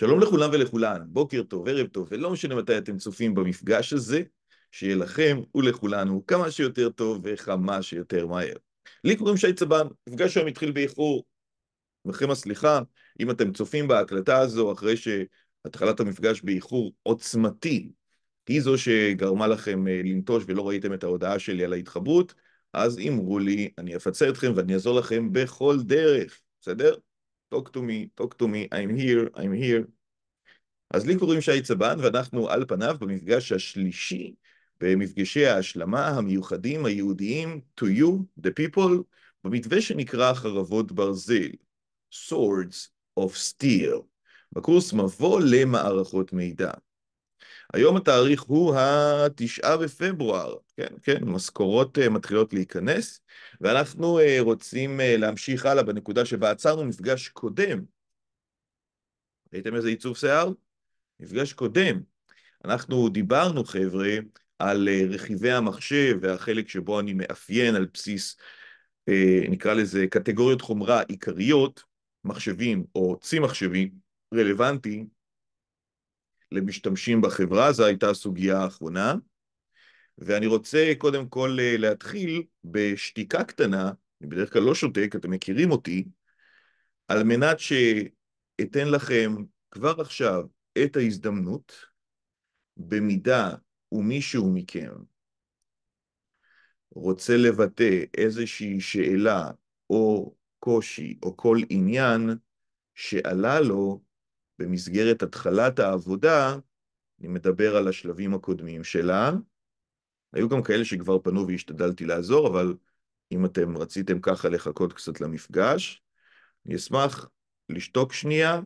שלום לכולם ולכולן, בוקר טוב, ערב טוב, ולא משנה מתי אתם צופים במפגש הזה, שיהיה לכם ולכולנו כמה שיותר טוב וכמה שיותר מהר. לי קוראים שי צבן, מפגש היום התחיל באיחור. לכם הסליחה, אם אתם צופים בהקלטה הזו אחרי שהתחלת המפגש באיחור עוצמתי היא זו שגרמה לכם אה, לנטוש ולא ראיתם את ההודעה שלי על ההתחברות, אז אמרו לי, אני אפצה אתכם ואני אעזור לכם בכל דרך, בסדר? talk to me, talk to me, I'm here, I'm here. אז לי קוראים שי צבן, ואנחנו על פניו במפגש השלישי במפגשי ההשלמה המיוחדים היהודיים to you, the people, במתווה שנקרא חרבות ברזל, swords of steel, בקורס מבוא למערכות מידע. היום התאריך הוא התשעה בפברואר, כן, כן, משכורות אה, מתחילות להיכנס, ואנחנו אה, רוצים אה, להמשיך הלאה בנקודה שבה עצרנו מפגש קודם. ראיתם איזה עיצוב שיער? מפגש קודם. אנחנו דיברנו, חבר'ה, על רכיבי המחשב והחלק שבו אני מאפיין על בסיס, נקרא לזה, קטגוריות חומרה עיקריות, מחשבים או צי מחשבים רלוונטי למשתמשים בחברה, זו הייתה הסוגיה האחרונה. ואני רוצה קודם כל אה, להתחיל בשתיקה קטנה, אני בדרך כלל לא שותק, אתם מכירים אותי, על מנת שאתן לכם כבר עכשיו את ההזדמנות, במידה ומישהו מכם רוצה לבטא איזושהי שאלה או קושי או כל עניין שעלה לו במסגרת התחלת העבודה, אני מדבר על השלבים הקודמים שלה. היו גם כאלה שכבר פנו והשתדלתי לעזור, אבל אם אתם רציתם ככה לחכות קצת למפגש, אני אשמח לשתוק שנייה,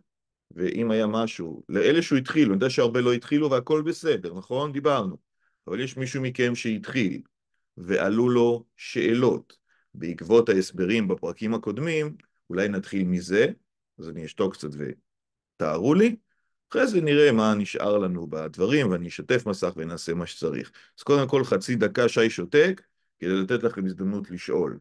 ואם היה משהו, לאלה שהוא התחילו, אני יודע שהרבה לא התחילו והכל בסדר, נכון? דיברנו. אבל יש מישהו מכם שהתחיל, ועלו לו שאלות בעקבות ההסברים בפרקים הקודמים, אולי נתחיל מזה, אז אני אשתוק קצת ו... תארו לי, אחרי זה נראה מה נשאר לנו בדברים, ואני אשתף מסך ונעשה מה שצריך. אז קודם כל חצי דקה שי שותק, כדי לתת לכם הזדמנות לשאול.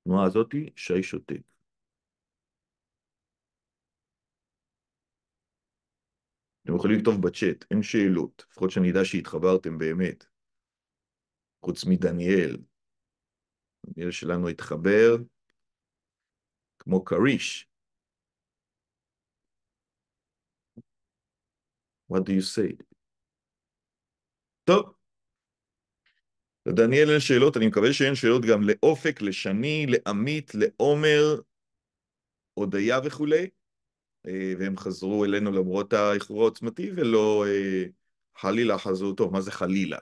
התנועה הזאתי, שי שותק. אתם יכולים לכתוב בצ'אט, אין שאלות, לפחות שאני אדע שהתחברתם באמת. חוץ מדניאל, המיל שלנו התחבר כמו כריש. What do you say? טוב. לדניאל אין שאלות, אני מקווה שאין שאלות גם לאופק, לשני, לעמית, לעומר, הודיה וכולי, אה, והם חזרו אלינו למרות האיחור העוצמתי, ולא אה, חלילה חזרו, טוב, מה זה חלילה?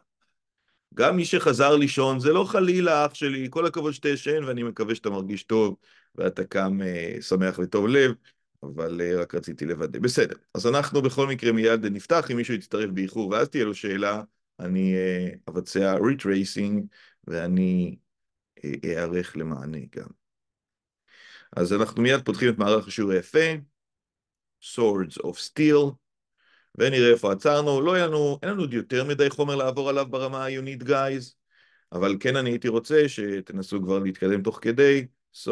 גם מי שחזר לישון, זה לא חלילה אח שלי, כל הכבוד שאתה ישן, ואני מקווה שאתה מרגיש טוב, ואתה קם אה, שמח וטוב לב, אבל אה, רק רציתי לוודא. בסדר, אז אנחנו בכל מקרה מיד נפתח, אם מישהו יצטרף באיחור ואז תהיה לו שאלה, אני אה, אבצע ריטרייסינג, ואני אה, אערך למענה גם. אז אנחנו מיד פותחים את מערך השיעור היפה, Swords of Steel, ונראה איפה עצרנו. לא היה לנו, אין לנו עוד יותר מדי חומר לעבור עליו ברמה העיונית, גייז, אבל כן אני הייתי רוצה שתנסו כבר להתקדם תוך כדי, so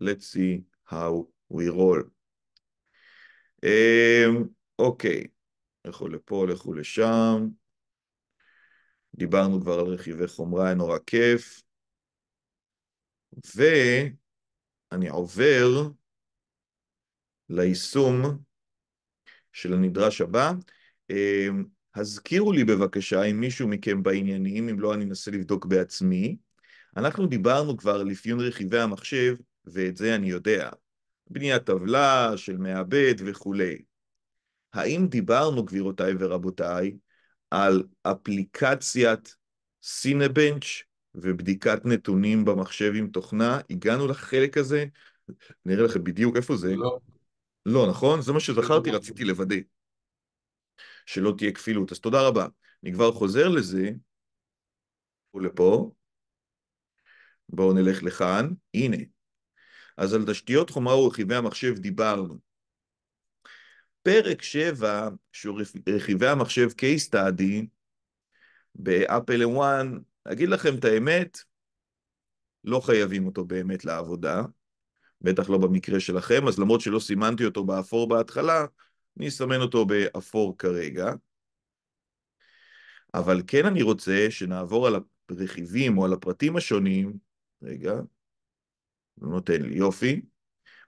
let's see how we roll. אמ, אוקיי, um, okay. לכו לפה, לכו לשם. דיברנו כבר על רכיבי חומרה, היה נורא כיף. ואני עובר ליישום של הנדרש הבא. אמ, הזכירו לי בבקשה, אם מישהו מכם בעניינים, אם לא אני אנסה לבדוק בעצמי. אנחנו דיברנו כבר על אפיון רכיבי המחשב, ואת זה אני יודע. בניית טבלה של מעבד וכולי. האם דיברנו, גבירותיי ורבותיי, על אפליקציית סינבנץ' ובדיקת נתונים במחשב עם תוכנה? הגענו לחלק הזה? נראה לכם בדיוק איפה זה. לא, לא, נכון? זה מה שזכרתי, לא רציתי לוודא. שלא תהיה כפילות. אז תודה רבה. אני כבר חוזר לזה, ולפה. בואו נלך לכאן, הנה. אז על תשתיות חומרה ורכיבי המחשב דיברנו. פרק 7, שהוא רכיבי המחשב case study, באפל m אגיד לכם את האמת, לא חייבים אותו באמת לעבודה, בטח לא במקרה שלכם, אז למרות שלא סימנתי אותו באפור בהתחלה, אני אסמן אותו באפור כרגע. אבל כן אני רוצה שנעבור על הרכיבים או על הפרטים השונים, רגע, לא נותן לי, יופי,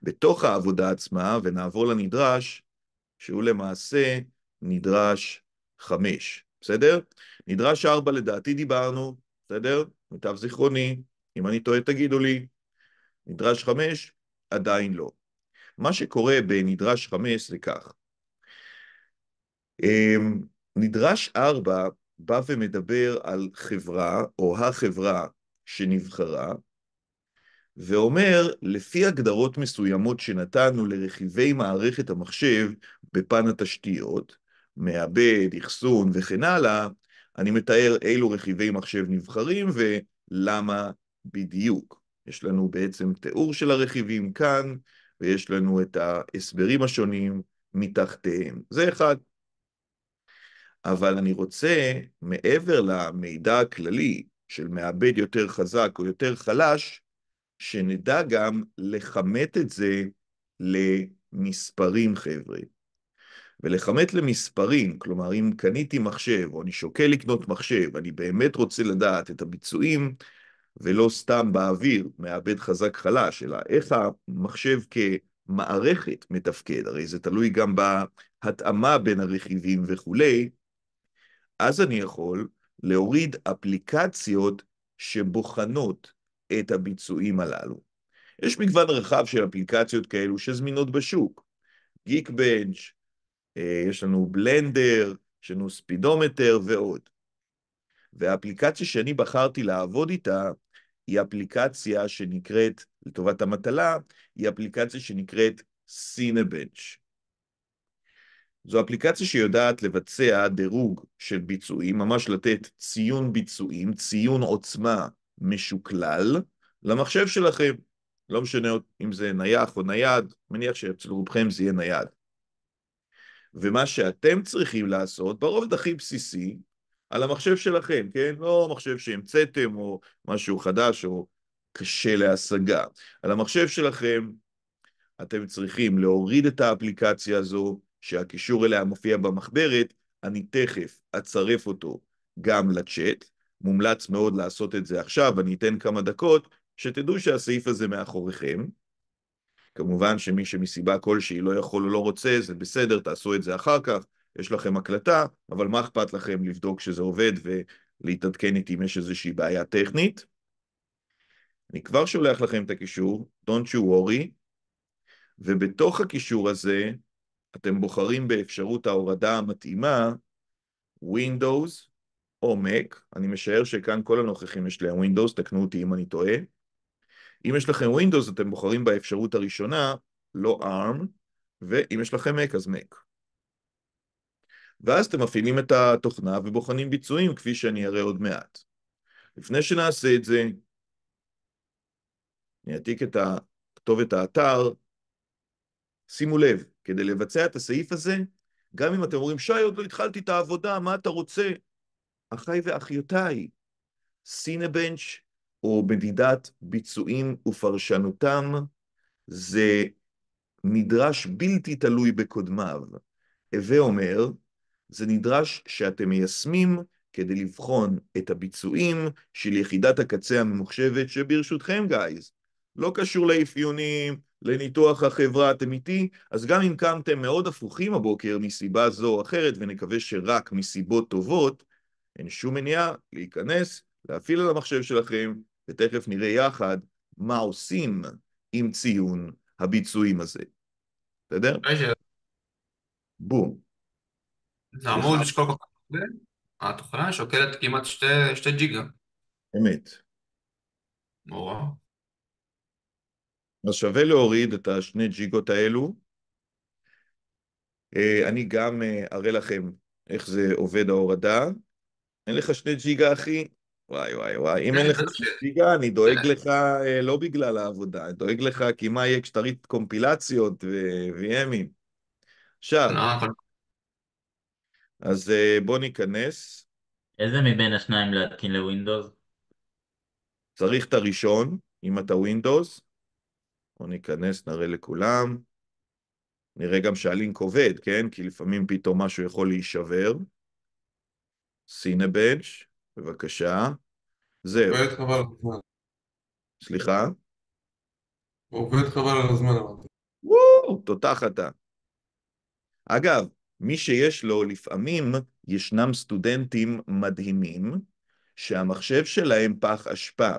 בתוך העבודה עצמה, ונעבור לנדרש, שהוא למעשה נדרש חמש, בסדר? נדרש ארבע לדעתי דיברנו, בסדר? מיטב זיכרוני, אם אני טועה תגידו לי. נדרש חמש, עדיין לא. מה שקורה במדרש חמש זה כך. אמ, מדרש ארבע בא ומדבר על חברה, או החברה שנבחרה, ואומר, לפי הגדרות מסוימות שנתנו לרכיבי מערכת המחשב בפן התשתיות, מעבד, אחסון וכן הלאה, אני מתאר אילו רכיבי מחשב נבחרים ולמה בדיוק. יש לנו בעצם תיאור של הרכיבים כאן, ויש לנו את ההסברים השונים מתחתיהם. זה אחד. אבל אני רוצה, מעבר למידע הכללי של מעבד יותר חזק או יותר חלש, שנדע גם לכמת את זה למספרים, חבר'ה. ולכמת למספרים, כלומר, אם קניתי מחשב, או אני שוקל לקנות מחשב, אני באמת רוצה לדעת את הביצועים, ולא סתם באוויר, מעבד חזק חלש, אלא איך המחשב כמערכת מתפקד, הרי זה תלוי גם בהתאמה בין הרכיבים וכולי, אז אני יכול להוריד אפליקציות שבוחנות את הביצועים הללו. יש מגוון רחב של אפליקציות כאלו שזמינות בשוק. Geekbench, אה, יש לנו בלנדר, יש לנו ספידומטר ועוד. והאפליקציה שאני בחרתי לעבוד איתה היא אפליקציה שנקראת, לטובת המטלה, היא אפליקציה שנקראת Cinebench. זו אפליקציה שיודעת לבצע דירוג של ביצועים, ממש לתת ציון ביצועים, ציון עוצמה משוקלל למחשב שלכם. לא משנה אם זה נייח או נייד, מניח שאצל רובכם זה יהיה נייד. ומה שאתם צריכים לעשות, ברובד הכי בסיסי, על המחשב שלכם, כן? לא מחשב שהמצאתם או משהו חדש או קשה להשגה. על המחשב שלכם אתם צריכים להוריד את האפליקציה הזו, שהקישור אליה מופיע במחברת, אני תכף אצרף אותו גם לצ'אט. מומלץ מאוד לעשות את זה עכשיו, אני אתן כמה דקות, שתדעו שהסעיף הזה מאחוריכם. כמובן שמי שמסיבה כלשהי לא יכול או לא רוצה, זה בסדר, תעשו את זה אחר כך, יש לכם הקלטה, אבל מה אכפת לכם לבדוק שזה עובד ולהתעדכן איתי אם יש איזושהי בעיה טכנית? אני כבר שולח לכם את הקישור, Don't you worry, ובתוך הקישור הזה אתם בוחרים באפשרות ההורדה המתאימה Windows או Mac, אני משער שכאן כל הנוכחים יש להם Windows, תקנו אותי אם אני טועה. אם יש לכם Windows אתם בוחרים באפשרות הראשונה, לא ARM, ואם יש לכם Mac אז Mac. ואז אתם מפעילים את התוכנה ובוחנים ביצועים, כפי שאני אראה עוד מעט. לפני שנעשה את זה, אני אעתיק את כתובת האתר. שימו לב, כדי לבצע את הסעיף הזה, גם אם אתם אומרים, שי, עוד לא התחלתי את העבודה, מה אתה רוצה? אחיי ואחיותיי, סינבנץ' או מדידת ביצועים ופרשנותם, זה נדרש בלתי תלוי בקודמיו. הווה אומר, זה נדרש שאתם מיישמים כדי לבחון את הביצועים של יחידת הקצה הממוחשבת שברשותכם, גייז. לא קשור לאפיונים, לניתוח החברה, אתם איתי? אז גם אם קמתם מאוד הפוכים הבוקר מסיבה זו או אחרת, ונקווה שרק מסיבות טובות, אין שום מניעה להיכנס, להפעיל על המחשב שלכם, ותכף נראה יחד מה עושים עם ציון הביצועים הזה. בסדר? בום. זה אמור לשקול כל כך הרבה, התוכנה שוקלת כמעט שתי, שתי ג'יגה. אמת. נורא. אז שווה להוריד את השני ג'יגות האלו. אה, אני גם אה, אראה לכם איך זה עובד ההורדה. אין לך שני ג'יגה, אחי? וואי וואי וואי, אם אין לך שני ג'יגה, אני דואג לך אה, לא בגלל העבודה, אני דואג לך כי מה יהיה כשתריד קומפילציות ו-VMים. עכשיו... לא, אז אה, בוא ניכנס. איזה מבין השניים להתקין לווינדוס? צריך את הראשון, אם אתה ווינדוס. בוא ניכנס, נראה לכולם. נראה גם שהלינק עובד, כן? כי לפעמים פתאום משהו יכול להישבר. סינבנץ', בבקשה. זהו. עובד חבל על הזמן. סליחה? עובד חבל על הזמן, אמרתי. וואו, תותח אתה. אגב, מי שיש לו, לפעמים ישנם סטודנטים מדהימים שהמחשב שלהם פח אשפה.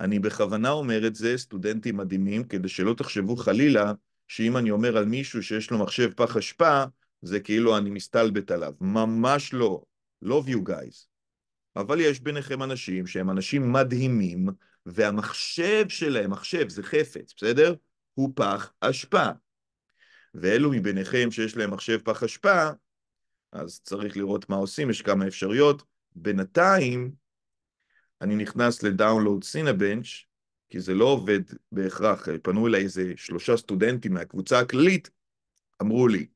אני בכוונה אומר את זה, סטודנטים מדהימים, כדי שלא תחשבו חלילה שאם אני אומר על מישהו שיש לו מחשב פח אשפה, זה כאילו אני מסתלבט עליו. ממש לא. Love you guys. אבל יש ביניכם אנשים שהם אנשים מדהימים, והמחשב שלהם, מחשב זה חפץ, בסדר? הוא פח אשפה. ואלו מביניכם שיש להם מחשב פח אשפה, אז צריך לראות מה עושים, יש כמה אפשרויות. בינתיים, אני נכנס לדאונלואוד סינבנץ', כי זה לא עובד בהכרח. פנו אליי איזה שלושה סטודנטים מהקבוצה הכללית, אמרו לי,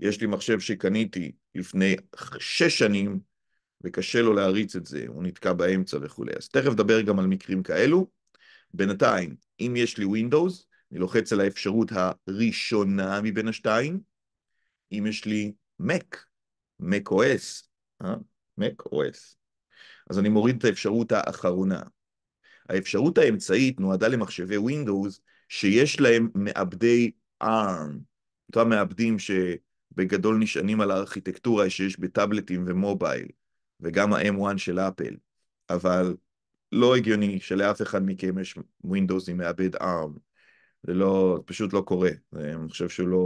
יש לי מחשב שקניתי לפני שש שנים, וקשה לו להריץ את זה, הוא נתקע באמצע וכולי. אז תכף נדבר גם על מקרים כאלו. בינתיים, אם יש לי Windows, אני לוחץ על האפשרות הראשונה מבין השתיים. אם יש לי Mac, Mac OS, אה? Mac OS, אז אני מוריד את האפשרות האחרונה. האפשרות האמצעית נועדה למחשבי Windows שיש להם מעבדי ARM, אותם מעבדים שבגדול נשענים על הארכיטקטורה שיש בטאבלטים ומובייל, וגם ה-M1 של אפל, אבל לא הגיוני שלאף אחד מכם יש Windows עם מעבד ARM. זה לא, פשוט לא קורה. אני חושב שהוא לא,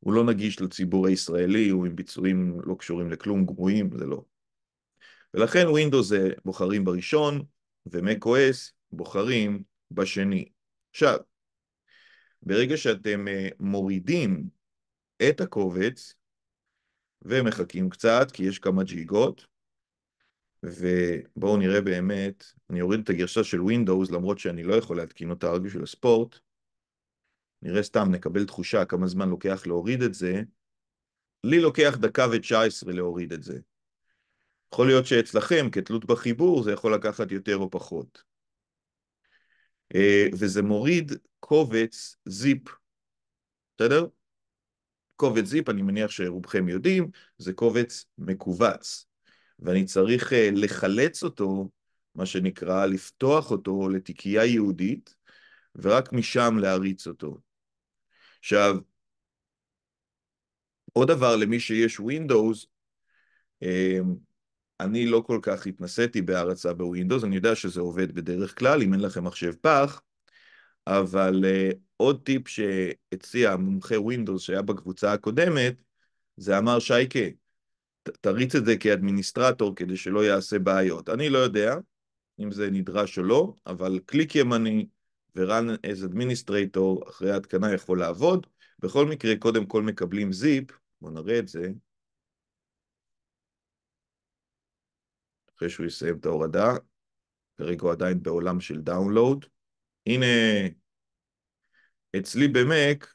הוא לא נגיש לציבור הישראלי, הוא עם ביצועים לא קשורים לכלום, גרועים, זה לא. ולכן Windows זה בוחרים בראשון, ו mac OS בוחרים בשני. עכשיו, ברגע שאתם אה, מורידים את הקובץ ומחכים קצת, כי יש כמה ג'יגות, ובואו נראה באמת, אני אוריד את הגרסה של Windows למרות שאני לא יכול להתקין אותה רק בשביל הספורט, נראה סתם, נקבל תחושה כמה זמן לוקח להוריד את זה. לי לוקח דקה ו-19 להוריד את זה. יכול להיות שאצלכם, כתלות בחיבור, זה יכול לקחת יותר או פחות. אה, וזה מוריד קובץ זיפ, בסדר? קובץ זיפ, אני מניח שרובכם יודעים, זה קובץ מכווץ, ואני צריך אה, לחלץ אותו, מה שנקרא, לפתוח אותו לתיקייה יהודית, ורק משם להריץ אותו. עכשיו, עוד דבר למי שיש Windows, אמ, אני לא כל כך התנסיתי בהרצה בווינדוס, אני יודע שזה עובד בדרך כלל, אם אין לכם מחשב פח, אבל אה, עוד טיפ שהציע מומחה ווינדוס שהיה בקבוצה הקודמת, זה אמר שייקה, תריץ את זה כאדמיניסטרטור כדי שלא יעשה בעיות. אני לא יודע אם זה נדרש או לא, אבל קליק ימני ו-run as administrator אחרי ההתקנה יכול לעבוד. בכל מקרה, קודם כל מקבלים זיפ, בואו נראה את זה. אחרי שהוא יסיים את ההורדה, כרגע הוא עדיין בעולם של דאונלואוד. הנה, אצלי במק,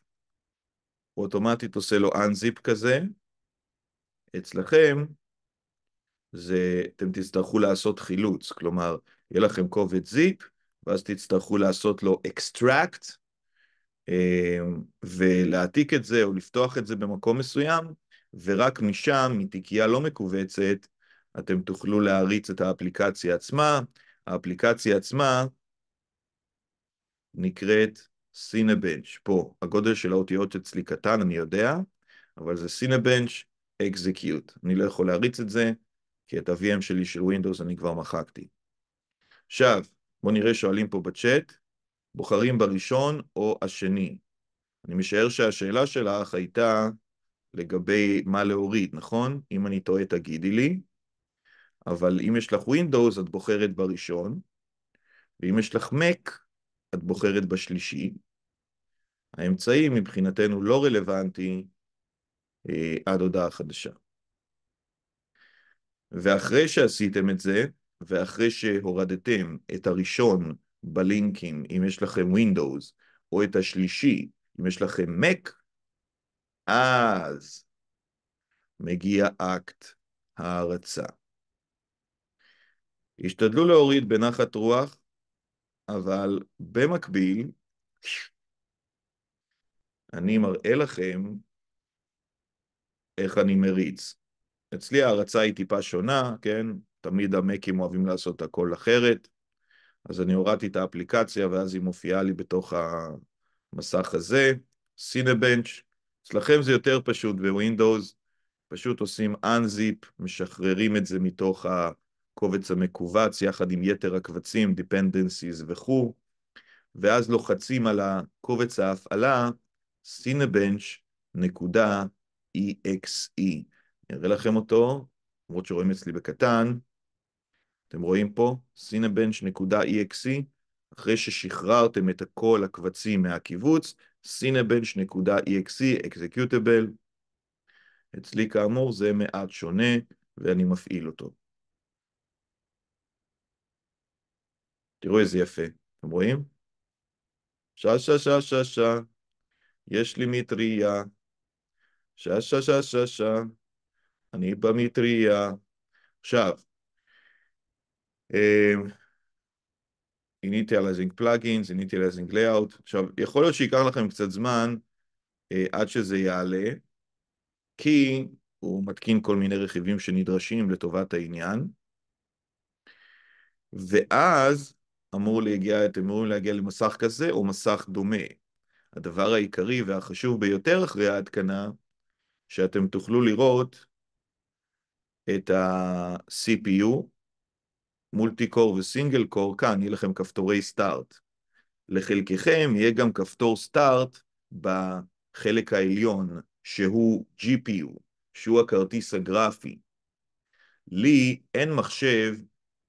הוא אוטומטית עושה לו unzip כזה. אצלכם, זה, אתם תצטרכו לעשות חילוץ, כלומר, יהיה לכם קובץ זיפ, ואז תצטרכו לעשות לו extract, אמ, ולהעתיק את זה או לפתוח את זה במקום מסוים, ורק משם, מתיקייה לא מכווצת, אתם תוכלו להריץ את האפליקציה עצמה. האפליקציה עצמה נקראת Cinebench. פה, הגודל של האותיות אצלי קטן, אני יודע, אבל זה Cinebench Execute. אני לא יכול להריץ את זה, כי את ה-VM שלי של Windows אני כבר מחקתי. עכשיו, בואו נראה שואלים פה בצ'אט, בוחרים בראשון או השני. אני משער שהשאלה שלך הייתה לגבי מה להוריד, נכון? אם אני טועה תגידי לי, אבל אם יש לך Windows את בוחרת בראשון, ואם יש לך Mac את בוחרת בשלישי. האמצעי מבחינתנו לא רלוונטי אה, עד הודעה חדשה. ואחרי שעשיתם את זה, ואחרי שהורדתם את הראשון בלינקים, אם יש לכם Windows, או את השלישי, אם יש לכם Mac, אז מגיע אקט ההערצה. השתדלו להוריד בנחת רוח, אבל במקביל, אני מראה לכם איך אני מריץ. אצלי ההרצה היא טיפה שונה, כן? תמיד המקים אוהבים לעשות הכל אחרת, אז אני הורדתי את האפליקציה ואז היא מופיעה לי בתוך המסך הזה, סינבנץ', אצלכם זה יותר פשוט בווינדוס, פשוט עושים unzip, משחררים את זה מתוך הקובץ המקווץ יחד עם יתר הקבצים, dependencies וכו', ואז לוחצים על הקובץ ההפעלה, cinebench.exe. אני אראה לכם אותו, למרות שרואים אצלי בקטן, אתם רואים פה, cinebench.exe, אחרי ששחררתם את כל הקבצים מהקיבוץ, cinebench.exe, executable, אצלי כאמור זה מעט שונה ואני מפעיל אותו. תראו איזה יפה, אתם רואים? שעה שעה שעה שעה שעה, יש לי מטריה, שעה שעה שעה שעה, אני במטריה. עכשיו, in אמ, Initializing Plugins, Initializing Layout. עכשיו, יכול להיות שייקח לכם קצת זמן uh, עד שזה יעלה, כי הוא מתקין כל מיני רכיבים שנדרשים לטובת העניין, ואז אמור להגיע, אתם אמורים להגיע למסך כזה או מסך דומה. הדבר העיקרי והחשוב ביותר אחרי ההתקנה, שאתם תוכלו לראות את ה-CPU מולטי קור וסינגל קור, כאן יהיה לכם כפתורי סטארט. לחלקכם יהיה גם כפתור סטארט בחלק העליון, שהוא GPU, שהוא הכרטיס הגרפי. לי אין מחשב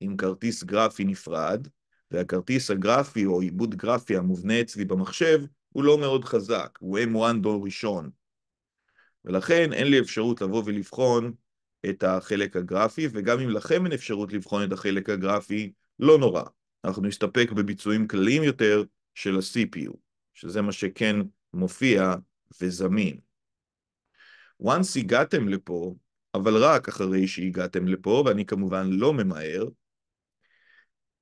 עם כרטיס גרפי נפרד, והכרטיס הגרפי או עיבוד גרפי המובנה אצלי במחשב הוא לא מאוד חזק, הוא M1 דור ראשון. ולכן אין לי אפשרות לבוא ולבחון את החלק הגרפי, וגם אם לכם אין אפשרות לבחון את החלק הגרפי, לא נורא. אנחנו נסתפק בביצועים כלליים יותר של ה-CPU, שזה מה שכן מופיע וזמין. once הגעתם לפה, אבל רק אחרי שהגעתם לפה, ואני כמובן לא ממהר,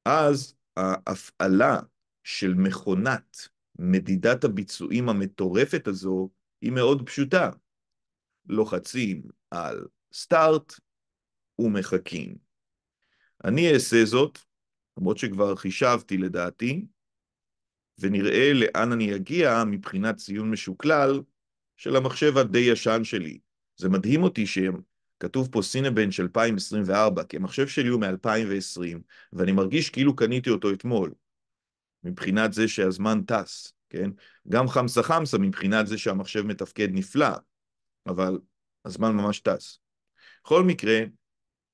אז ההפעלה של מכונת מדידת הביצועים המטורפת הזו היא מאוד פשוטה. לוחצים על סטארט ומחכים. אני אעשה זאת, למרות שכבר חישבתי לדעתי, ונראה לאן אני אגיע מבחינת ציון משוקלל של המחשב הדי ישן שלי. זה מדהים אותי שכתוב פה סינבן של 2024, כי המחשב שלי הוא מ-2020, ואני מרגיש כאילו קניתי אותו אתמול, מבחינת זה שהזמן טס, כן? גם חמסה חמסה מבחינת זה שהמחשב מתפקד נפלא, אבל הזמן ממש טס. בכל מקרה,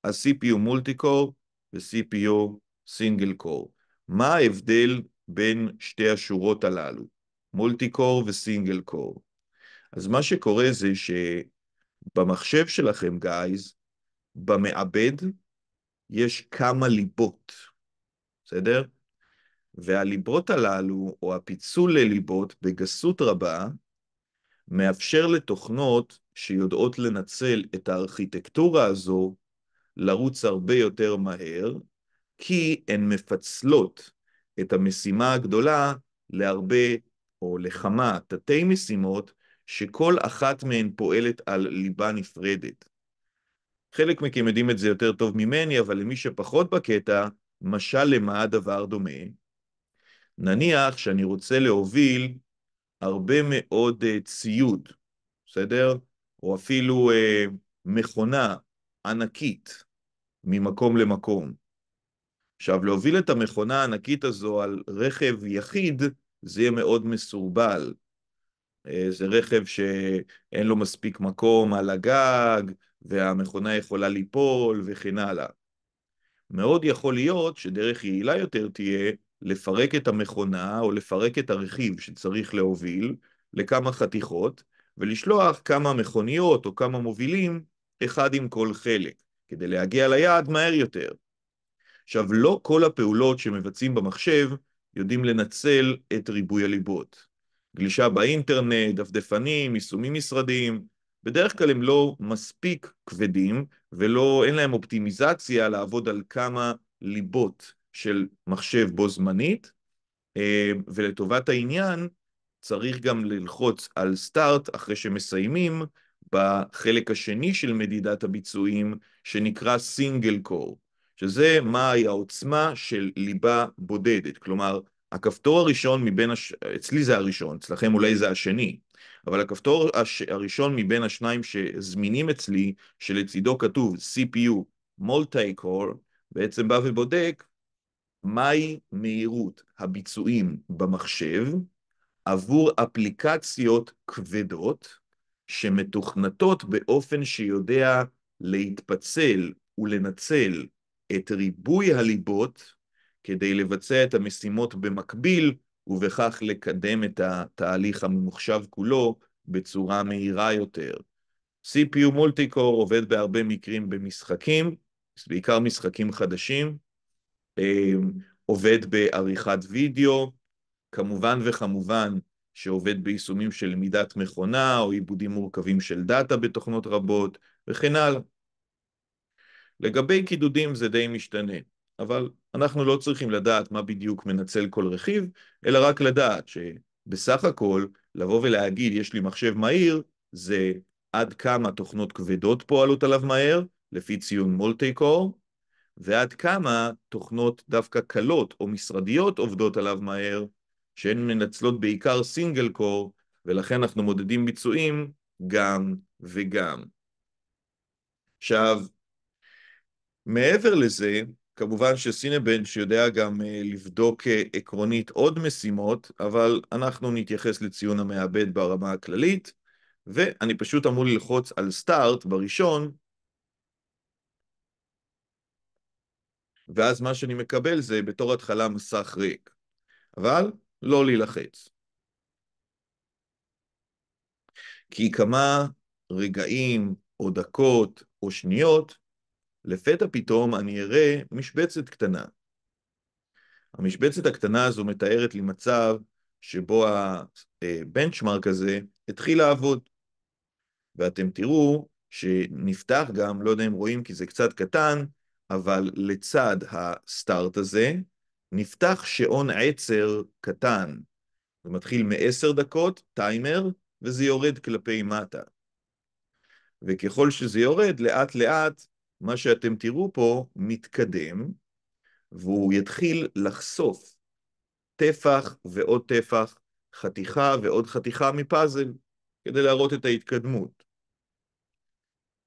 ה-CPU מולטי-קור ו-CPU סינגל קור. מה ההבדל בין שתי השורות הללו, מולטי-קור וסינגל קור? אז מה שקורה זה שבמחשב שלכם, guys, במעבד יש כמה ליבות, בסדר? והליבות הללו, או הפיצול לליבות, בגסות רבה, מאפשר לתוכנות שיודעות לנצל את הארכיטקטורה הזו לרוץ הרבה יותר מהר, כי הן מפצלות את המשימה הגדולה להרבה או לכמה תתי משימות, שכל אחת מהן פועלת על ליבה נפרדת. חלק מכם יודעים את זה יותר טוב ממני, אבל למי שפחות בקטע, משל למה הדבר דומה? נניח שאני רוצה להוביל הרבה מאוד אה, ציוד, בסדר? או אפילו אה, מכונה ענקית ממקום למקום. עכשיו, להוביל את המכונה הענקית הזו על רכב יחיד, זה יהיה מאוד מסורבל. אה, זה רכב שאין לו מספיק מקום על הגג, והמכונה יכולה ליפול וכן הלאה. מאוד יכול להיות שדרך יעילה יותר תהיה לפרק את המכונה או לפרק את הרכיב שצריך להוביל לכמה חתיכות, ולשלוח כמה מכוניות או כמה מובילים, אחד עם כל חלק, כדי להגיע ליעד מהר יותר. עכשיו, לא כל הפעולות שמבצעים במחשב יודעים לנצל את ריבוי הליבות. גלישה באינטרנט, דפדפנים, יישומים משרדיים, בדרך כלל הם לא מספיק כבדים ולא, אין להם אופטימיזציה לעבוד על כמה ליבות של מחשב בו זמנית, אה, ולטובת העניין, צריך גם ללחוץ על סטארט אחרי שמסיימים בחלק השני של מדידת הביצועים, שנקרא סינגל קור, שזה מהי העוצמה של ליבה בודדת. כלומר, הכפתור הראשון מבין, הש... אצלי זה הראשון, אצלכם אולי זה השני, אבל הכפתור הש... הראשון מבין השניים שזמינים אצלי, שלצידו כתוב CPU מולטי קור, בעצם בא ובודק מהי מהירות הביצועים במחשב, עבור אפליקציות כבדות שמתוכנתות באופן שיודע להתפצל ולנצל את ריבוי הליבות כדי לבצע את המשימות במקביל ובכך לקדם את התהליך הממוחשב כולו בצורה מהירה יותר. CPU מולטיקור עובד בהרבה מקרים במשחקים, בעיקר משחקים חדשים, אה, עובד בעריכת וידאו, כמובן וכמובן שעובד ביישומים של למידת מכונה או עיבודים מורכבים של דאטה בתוכנות רבות וכן הלאה. לגבי קידודים זה די משתנה, אבל אנחנו לא צריכים לדעת מה בדיוק מנצל כל רכיב, אלא רק לדעת שבסך הכל לבוא ולהגיד יש לי מחשב מהיר זה עד כמה תוכנות כבדות פועלות עליו מהר, לפי ציון מולטי-קור, ועד כמה תוכנות דווקא קלות או משרדיות עובדות עליו מהר, שהן מנצלות בעיקר סינגל קור, ולכן אנחנו מודדים ביצועים גם וגם. עכשיו, מעבר לזה, כמובן שסינבנץ' יודע גם אה, לבדוק אה, עקרונית עוד משימות, אבל אנחנו נתייחס לציון המעבד ברמה הכללית, ואני פשוט אמור ללחוץ על סטארט בראשון, ואז מה שאני מקבל זה בתור התחלה מסך ריק. אבל לא להילחץ. כי כמה רגעים או דקות או שניות, לפתע פתאום אני אראה משבצת קטנה. המשבצת הקטנה הזו מתארת לי מצב שבו הבנצ'מרק אה, הזה התחיל לעבוד. ואתם תראו שנפתח גם, לא יודע אם רואים כי זה קצת קטן, אבל לצד הסטארט הזה, נפתח שעון עצר קטן. זה מתחיל מעשר דקות, טיימר, וזה יורד כלפי מטה. וככל שזה יורד, לאט-לאט, מה שאתם תראו פה מתקדם, והוא יתחיל לחשוף טפח ועוד טפח, חתיכה ועוד חתיכה מפאזל, כדי להראות את ההתקדמות.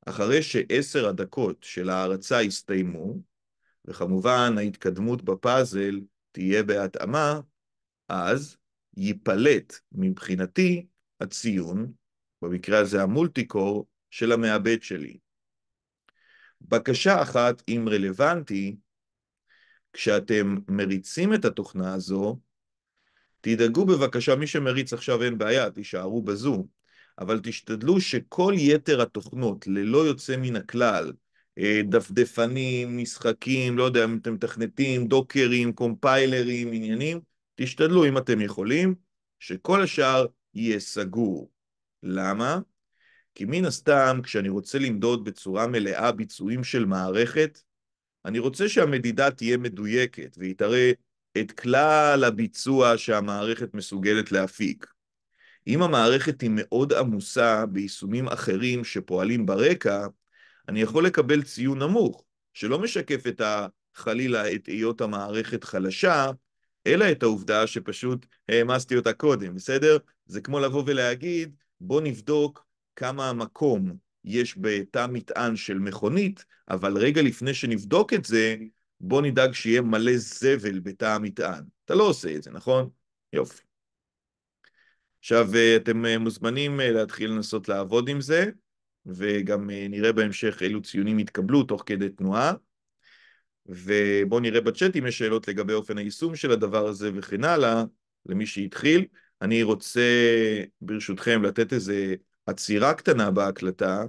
אחרי שעשר הדקות של ההרצה הסתיימו, וכמובן ההתקדמות בפאזל תהיה בהתאמה, אז ייפלט מבחינתי הציון, במקרה הזה המולטיקור, של המעבד שלי. בקשה אחת, אם רלוונטי, כשאתם מריצים את התוכנה הזו, תדאגו בבקשה, מי שמריץ עכשיו אין בעיה, תישארו בזום, אבל תשתדלו שכל יתר התוכנות, ללא יוצא מן הכלל, אה, דפדפנים, משחקים, לא יודע אם אתם מתכנתים, דוקרים, קומפיילרים, עניינים, תשתדלו אם אתם יכולים, שכל השאר יהיה סגור. למה? כי מן הסתם, כשאני רוצה למדוד בצורה מלאה ביצועים של מערכת, אני רוצה שהמדידה תהיה מדויקת והיא תראה את כלל הביצוע שהמערכת מסוגלת להפיק. אם המערכת היא מאוד עמוסה ביישומים אחרים שפועלים ברקע, אני יכול לקבל ציון נמוך, שלא משקף את החלילה חלילה את היות המערכת חלשה, אלא את העובדה שפשוט העמסתי אותה קודם, בסדר? זה כמו לבוא ולהגיד, בוא נבדוק כמה מקום יש בתא מטען של מכונית, אבל רגע לפני שנבדוק את זה, בוא נדאג שיהיה מלא זבל בתא המטען. אתה לא עושה את זה, נכון? יופי. עכשיו, אה, אתם אה, מוזמנים אה, להתחיל לנסות לעבוד עם זה. וגם אה, נראה בהמשך אילו ציונים יתקבלו תוך כדי תנועה. ובואו נראה בצ'אט אם יש שאלות לגבי אופן היישום של הדבר הזה וכן הלאה, למי שהתחיל. אני רוצה, ברשותכם, לתת איזו עצירה קטנה בהקלטה,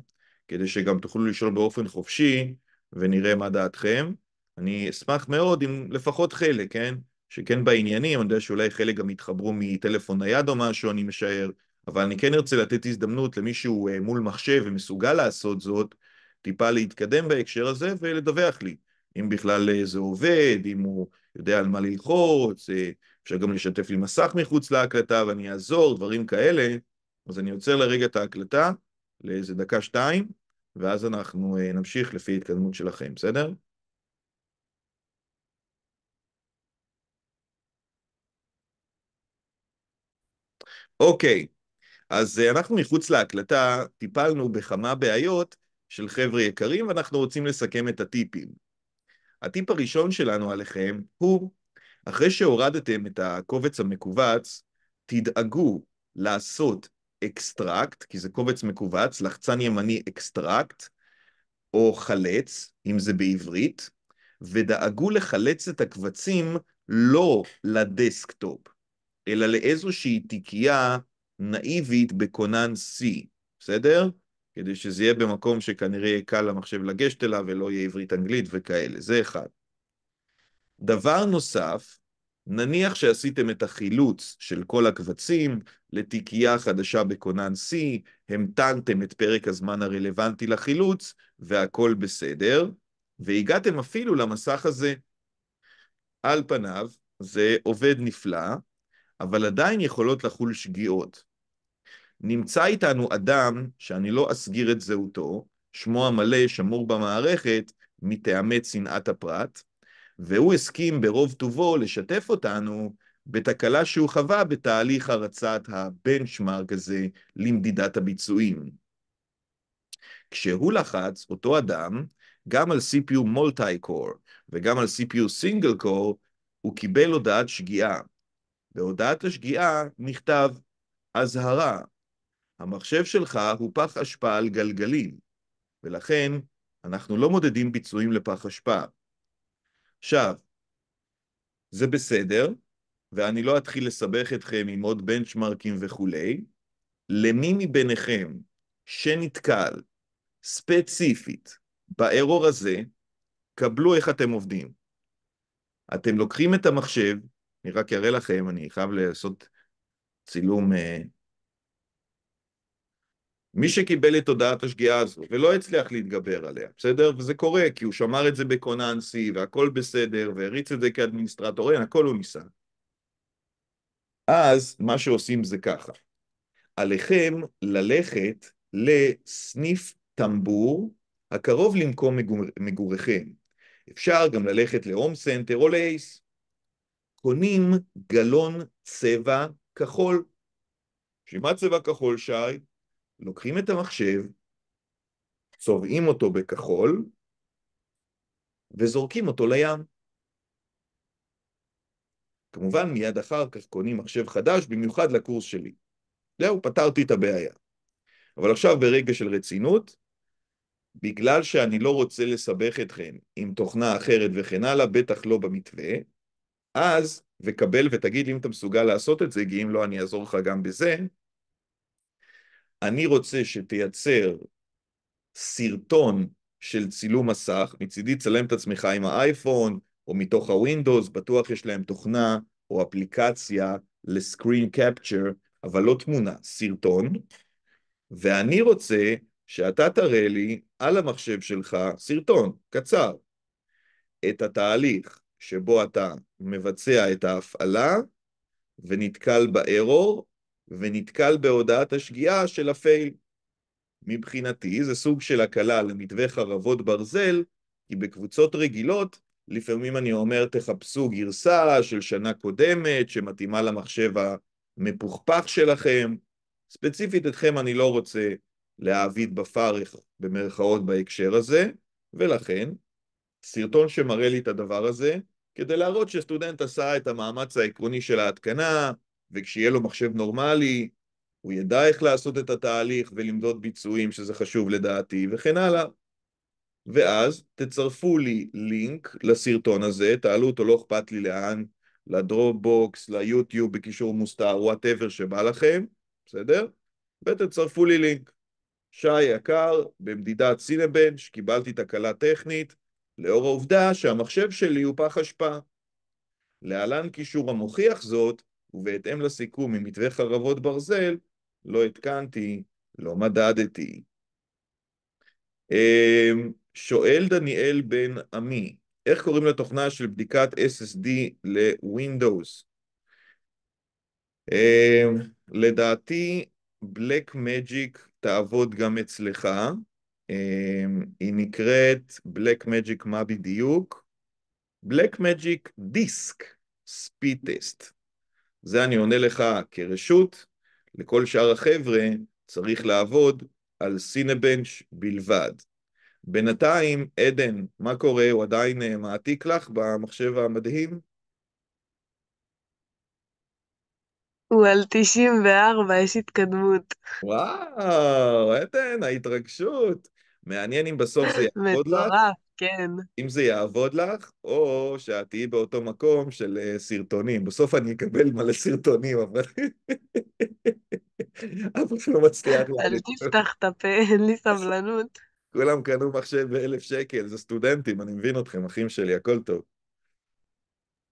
כדי שגם תוכלו לשאול באופן חופשי ונראה מה דעתכם. אני אשמח מאוד אם לפחות חלק, כן? שכן בעניינים, אני יודע שאולי חלק גם יתחברו מטלפון נייד או משהו, אני משער, אבל אני כן ארצה לתת הזדמנות למישהו אה, מול מחשב ומסוגל לעשות זאת, טיפה להתקדם בהקשר הזה ולדווח לי, אם בכלל אה, זה עובד, אם הוא יודע על מה ללחוץ, אה, אפשר גם לשתף לי מסך מחוץ להקלטה ואני אעזור, דברים כאלה. אז אני עוצר לרגע את ההקלטה לאיזה דקה-שתיים, ואז אנחנו נמשיך לפי התקדמות שלכם, בסדר? אוקיי, אז אה, אנחנו מחוץ להקלטה טיפלנו בכמה בעיות של חבר'ה יקרים, ואנחנו רוצים לסכם את הטיפים. הטיפ הראשון שלנו עליכם הוא, אחרי שהורדתם את הקובץ המקווץ, תדאגו לעשות אקסטרקט, כי זה קובץ מקווץ, לחצן ימני אקסטרקט, או חלץ, אם זה בעברית, ודאגו לחלץ את הקבצים לא לדסקטופ, אלא לאיזושהי תיקייה נאיבית בכונן C, בסדר? כדי שזה יהיה במקום שכנראה יהיה קל למחשב לגשת אליו ולא יהיה עברית-אנגלית וכאלה, זה אחד. דבר נוסף, נניח שעשיתם את החילוץ של כל הקבצים לתיקייה חדשה בכונן C, המתנתם את פרק הזמן הרלוונטי לחילוץ והכל בסדר, והגעתם אפילו למסך הזה. על פניו, זה עובד נפלא, אבל עדיין יכולות לחול שגיאות. נמצא איתנו אדם, שאני לא אסגיר את זהותו, שמו המלא שמור במערכת מטעמי צנעת הפרט, והוא הסכים ברוב טובו לשתף אותנו בתקלה שהוא חווה בתהליך הרצת הבנצ'מארק הזה למדידת הביצועים. כשהוא לחץ, אותו אדם, גם על CPU מולטי-קור וגם על CPU סינגל-קור, הוא קיבל הודעת שגיאה. בהודעת השגיאה נכתב אזהרה, המחשב שלך הוא פח אשפה על גלגלים, ולכן אנחנו לא מודדים ביצועים לפח אשפה. עכשיו, זה בסדר, ואני לא אתחיל לסבך אתכם עם עוד בנצ'מרקים וכולי, למי מביניכם שנתקל ספציפית בארור הזה, קבלו איך אתם עובדים. אתם לוקחים את המחשב, אני רק אראה לכם, אני חייב לעשות צילום. אה, מי שקיבל את הודעת השגיאה הזו ולא הצליח להתגבר עליה, בסדר? וזה קורה, כי הוא שמר את זה בקוננסי והכל בסדר, והריץ את זה כאדמיניסטרטור, אין, הכל הוא ניסה. אז מה שעושים זה ככה, עליכם ללכת לסניף טמבור הקרוב למקום מגור... מגוריכם. אפשר גם ללכת להום סנטר או לאייס. קונים גלון צבע כחול. שמה צבע כחול, שי? לוקחים את המחשב, צובעים אותו בכחול, וזורקים אותו לים. כמובן, מיד אחר כך קונים מחשב חדש, במיוחד לקורס שלי. זהו, פתרתי את הבעיה. אבל עכשיו ברגע של רצינות, בגלל שאני לא רוצה לסבך אתכם עם תוכנה אחרת וכן הלאה, בטח לא במתווה, אז, וקבל ותגיד, לי אם אתה מסוגל לעשות את זה, כי אם לא, אני אעזור לך גם בזה. אני רוצה שתייצר סרטון של צילום מסך, מצידי צלם את עצמך עם האייפון או מתוך הווינדוס, בטוח יש להם תוכנה או אפליקציה לסקרין קפצ'ר, אבל לא תמונה, סרטון, ואני רוצה שאתה תראה לי על המחשב שלך סרטון קצר, את התהליך, שבו אתה מבצע את ההפעלה ונתקל בארור ונתקל בהודעת השגיאה של הפייל. מבחינתי זה סוג של הקלה למתווה חרבות ברזל, כי בקבוצות רגילות לפעמים אני אומר תחפשו גרסה של שנה קודמת שמתאימה למחשב המפוכפך שלכם. ספציפית אתכם אני לא רוצה להעביד בפרך במרכאות בהקשר הזה, ולכן סרטון שמראה לי את הדבר הזה, כדי להראות שסטודנט עשה את המאמץ העקרוני של ההתקנה, וכשיהיה לו מחשב נורמלי, הוא ידע איך לעשות את התהליך ולמדוד ביצועים, שזה חשוב לדעתי, וכן הלאה. ואז תצרפו לי לינק לסרטון הזה, תעלו אותו, לא אכפת לי לאן, לדרופבוקס, ליוטיוב, בקישור מוסתר, וואטאבר שבא לכם, בסדר? ותצרפו לי לינק. שי יקר, במדידת סינבנץ', קיבלתי תקלה טכנית, לאור העובדה שהמחשב שלי הוא פח אשפה. להלן קישור המוכיח זאת, ובהתאם לסיכום מתווה חרבות ברזל, לא התקנתי, לא מדדתי. אמ, שואל דניאל בן עמי, איך קוראים לתוכנה של בדיקת SSD ל-Windows? אמ, לדעתי, Black Magic תעבוד גם אצלך. אמ, היא נקראת Black Magic מה בדיוק? Black Magic Disk Speed Test. זה אני עונה לך כרשות, לכל שאר החבר'ה צריך לעבוד על סינבנץ' בלבד. בינתיים, עדן, מה קורה? הוא עדיין אה, מעתיק לך במחשב המדהים? הוא על 94, יש התקדמות. וואו, עדן, ההתרגשות. מעניין אם בסוף זה יעבוד לך. מטורף, כן. אם זה יעבוד לך, או שאת תהיי באותו מקום של אה, סרטונים. בסוף אני אקבל מלא סרטונים, אבל... אף אחד לא מצליח להגיד. אל תפתח את הפה, אין לי סבלנות. כולם קנו מחשב באלף שקל, זה סטודנטים, אני מבין אתכם, אחים שלי, הכל טוב.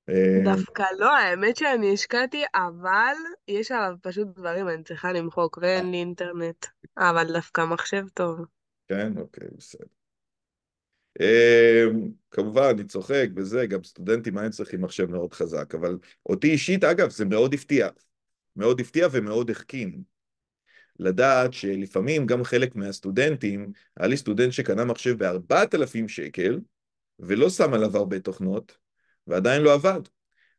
אה, דווקא לא, האמת שאני השקעתי, אבל יש עליו פשוט דברים, אני צריכה למחוק, ואין לי אינטרנט. אבל דווקא מחשב טוב. כן? אוקיי, בסדר. אמ, כמובן, אני צוחק וזה, גם סטודנטים היו צריכים מחשב מאוד חזק, אבל אותי אישית, אגב, זה מאוד הפתיע. מאוד הפתיע ומאוד החכים. לדעת שלפעמים גם חלק מהסטודנטים, היה לי סטודנט שקנה מחשב ב-4,000 שקל, ולא שם עליו הרבה תוכנות, ועדיין לא עבד.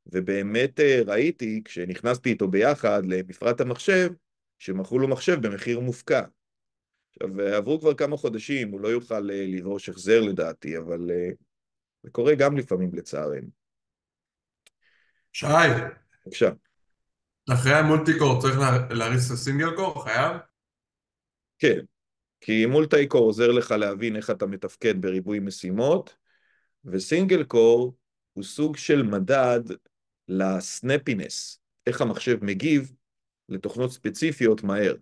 ובאמת אה, ראיתי, כשנכנסתי איתו ביחד למפרט המחשב, שמכרו לו מחשב במחיר מופקע. עכשיו, אה, עברו כבר כמה חודשים, הוא לא יוכל אה, לדרוש החזר לדעתי, אבל אה, זה קורה גם לפעמים לצערנו. שי. בבקשה. אחרי המולטיקור צריך לה, להריץ את הסינגל קור? חייב? כן, כי מולטי קור עוזר לך להבין איך אתה מתפקד בריבוי משימות, וסינגל קור הוא סוג של מדד לסנפינס, איך המחשב מגיב לתוכנות ספציפיות מהר.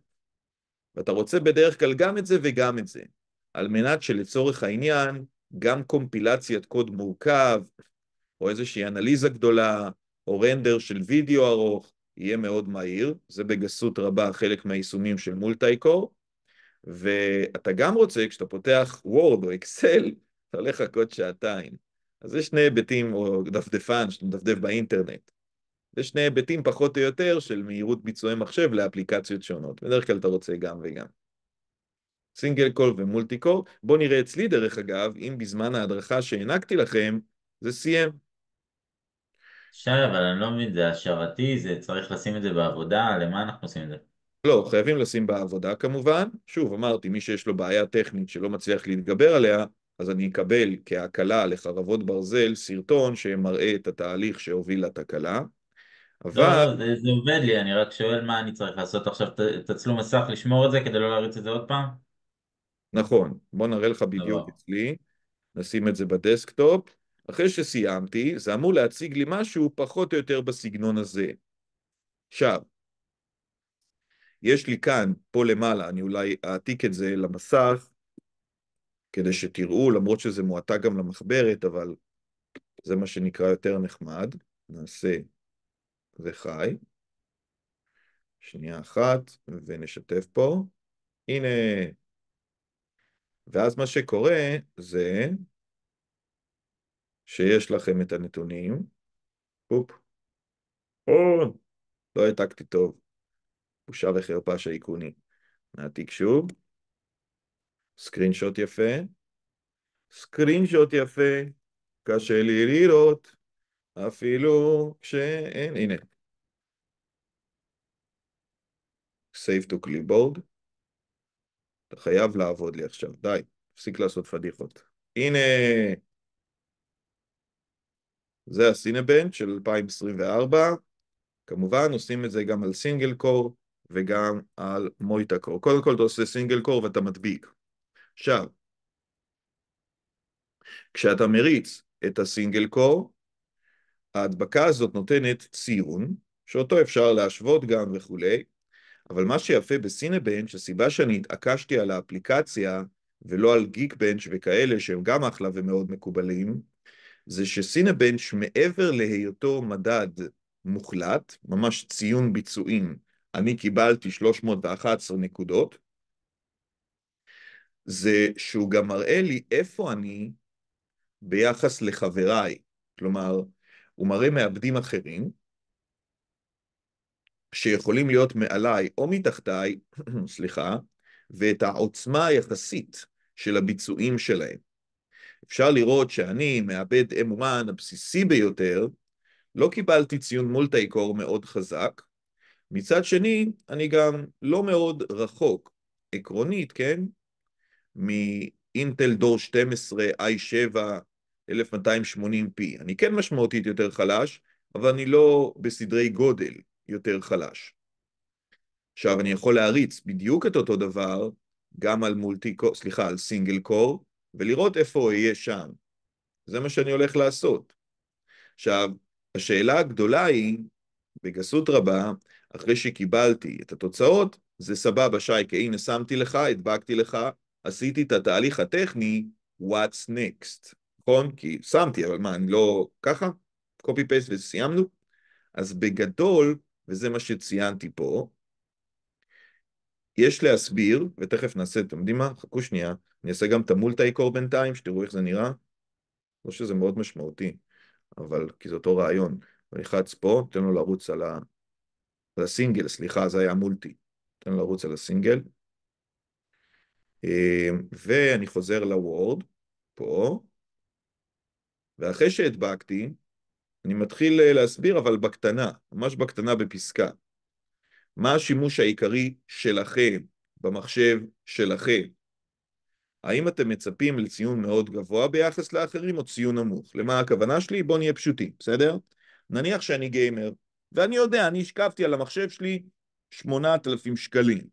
ואתה רוצה בדרך כלל גם את זה וגם את זה, על מנת שלצורך העניין, גם קומפילציית קוד מורכב, או איזושהי אנליזה גדולה, או רנדר של וידאו ארוך, יהיה מאוד מהיר, זה בגסות רבה חלק מהיישומים של מולטייקור, ואתה גם רוצה, כשאתה פותח וורד או אקסל, אתה הולך לחכות שעתיים. אז זה שני היבטים, או דפדפן, שאתה מדפדף באינטרנט. זה שני היבטים פחות או יותר של מהירות ביצועי מחשב לאפליקציות שונות. בדרך כלל אתה רוצה גם וגם. סינגל קול ומולטי קול. בואו נראה אצלי דרך אגב, אם בזמן ההדרכה שהענקתי לכם, זה סיים. אפשר, אבל אני לא מבין, זה השערתי, זה צריך לשים את זה בעבודה, למה אנחנו עושים את זה? לא, חייבים לשים בעבודה כמובן. שוב, אמרתי, מי שיש לו בעיה טכנית שלא מצליח להתגבר עליה, אז אני אקבל כהקלה לחרבות ברזל סרטון שמראה את התהליך שהוביל לתקלה. אבל... לא, לא, זה, זה עובד לי, אני רק שואל מה אני צריך לעשות עכשיו, תצלום מסך, לשמור את זה כדי לא להריץ את זה עוד פעם? נכון, בוא נראה לך בדיוק אצלי, נשים את זה בדסקטופ. אחרי שסיימתי, זה אמור להציג לי משהו פחות או יותר בסגנון הזה. עכשיו, יש לי כאן, פה למעלה, אני אולי אעתיק את זה למסך, כדי שתראו, למרות שזה מועתק גם למחברת, אבל זה מה שנקרא יותר נחמד. נעשה וחי. שנייה אחת, ונשתף פה. הנה. ואז מה שקורה זה שיש לכם את הנתונים. אופ. או, לא העתקתי טוב. בושה וחרפה שהאיכוני. נעתיק שוב. סקרינשוט יפה. סקרינשוט יפה. קשה לי לראות. אפילו כשאין, הנה. save to clipboard. אתה חייב לעבוד לי עכשיו, די, תפסיק לעשות פדיחות. הנה, זה הסינבנט של 2024. כמובן, עושים את זה גם על סינגל קור וגם על מויטה קור. קודם כל, אתה עושה סינגל קור ואתה מדביק. עכשיו, כשאתה מריץ את הסינגל קור, ההדבקה הזאת נותנת ציון, שאותו אפשר להשוות גם וכולי, אבל מה שיפה בסינבנץ', הסיבה שאני התעקשתי על האפליקציה ולא על גיקבנץ' וכאלה שהם גם אחלה ומאוד מקובלים, זה שסינבנץ' מעבר להיותו מדד מוחלט, ממש ציון ביצועים, אני קיבלתי 311 נקודות, זה שהוא גם מראה לי איפה אני ביחס לחבריי. כלומר, הוא מראה מעבדים אחרים, שיכולים להיות מעליי או מתחתיי, סליחה, ואת העוצמה היחסית של הביצועים שלהם. אפשר לראות שאני, מעבד M1 הבסיסי ביותר, לא קיבלתי ציון מולטייקור מאוד חזק. מצד שני, אני גם לא מאוד רחוק, עקרונית, כן, מאינטל דור 12, i7, 1280p. אני כן משמעותית יותר חלש, אבל אני לא בסדרי גודל יותר חלש. עכשיו, אני יכול להריץ בדיוק את אותו דבר גם על מולטי קור, סליחה, על סינגל קור, ולראות איפה הוא יהיה שם. זה מה שאני הולך לעשות. עכשיו, השאלה הגדולה היא, בגסות רבה, אחרי שקיבלתי את התוצאות, זה סבבה, שייקה, הנה שמתי לך, הדבקתי לך, עשיתי את התהליך הטכני, what's next. נכון? כי שמתי, אבל מה, אני לא ככה? קופי פייסט וסיימנו? אז בגדול, וזה מה שציינתי פה, יש להסביר, ותכף נעשה, אתם יודעים מה? חכו שנייה, אני אעשה גם את המולטי קור בינתיים, שתראו איך זה נראה. לא שזה מאוד משמעותי, אבל כי זה אותו רעיון. אני נלחץ פה, תן לו לרוץ על, ה... על הסינגל, סליחה, זה היה מולטי. תן לו לרוץ על הסינגל. אה, ואני חוזר לוורד, פה, ואחרי שהדבקתי, אני מתחיל אה, להסביר, אבל בקטנה, ממש בקטנה בפסקה. מה השימוש העיקרי שלכם במחשב שלכם? האם אתם מצפים לציון מאוד גבוה ביחס לאחרים או ציון נמוך? למה הכוונה שלי? בואו נהיה פשוטים, בסדר? נניח שאני גיימר, ואני יודע, אני השקפתי על המחשב שלי 8,000 שקלים.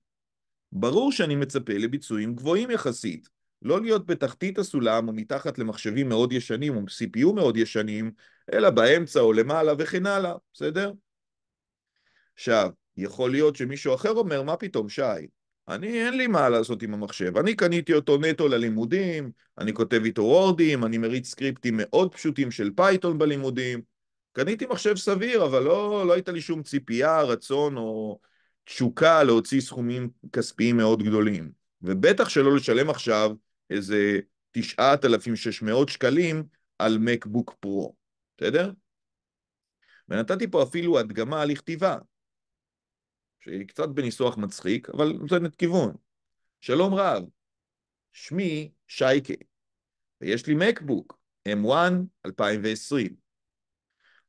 ברור שאני מצפה לביצועים גבוהים יחסית, לא להיות בתחתית הסולם או מתחת למחשבים מאוד ישנים או CPU מאוד ישנים, אלא באמצע או למעלה וכן הלאה, בסדר? עכשיו, יכול להיות שמישהו אחר אומר, מה פתאום, שי? אני, אין לי מה לעשות עם המחשב. אני קניתי אותו נטו ללימודים, אני כותב איתו וורדים, אני מריץ סקריפטים מאוד פשוטים של פייתון בלימודים. קניתי מחשב סביר, אבל לא, לא הייתה לי שום ציפייה, רצון או תשוקה להוציא סכומים כספיים מאוד גדולים. ובטח שלא לשלם עכשיו איזה 9,600 שקלים על מקבוק פרו, בסדר? ונתתי פה אפילו הדגמה על הכתיבה, שהיא קצת בניסוח מצחיק, אבל נותנת כיוון. שלום רב, שמי שייקה, ויש לי מקבוק, M1 2020.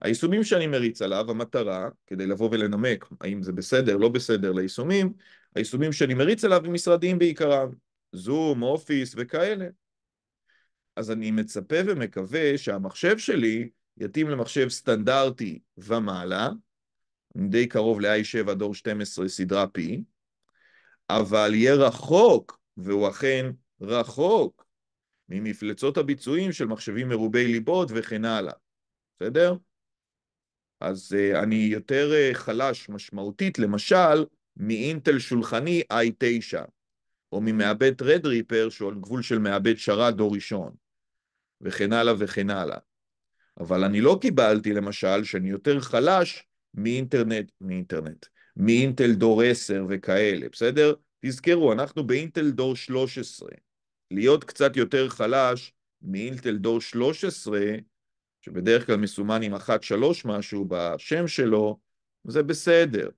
היישומים שאני מריץ עליו, המטרה, כדי לבוא ולנמק האם זה בסדר, לא בסדר ליישומים, היישומים שאני מריץ עליו הם משרדיים בעיקרם. זום, אופיס וכאלה. אז אני מצפה ומקווה שהמחשב שלי יתאים למחשב סטנדרטי ומעלה, די קרוב ל-i7 דור 12 סדרה P, אבל יהיה רחוק, והוא אכן רחוק, ממפלצות הביצועים של מחשבים מרובי ליבות וכן הלאה, בסדר? אז uh, אני יותר uh, חלש משמעותית, למשל, מאינטל שולחני i9, או ממעבד רד ריפר, שהוא על גבול של מעבד שרת דור ראשון, וכן הלאה וכן הלאה. אבל אני לא קיבלתי, למשל, שאני יותר חלש מאינטרנט, מאינטרנט, מאינטל דור 10 וכאלה, בסדר? תזכרו, אנחנו באינטל דור 13. להיות קצת יותר חלש מאינטל דור 13, שבדרך כלל מסומן עם 1-3 משהו בשם שלו, זה בסדר.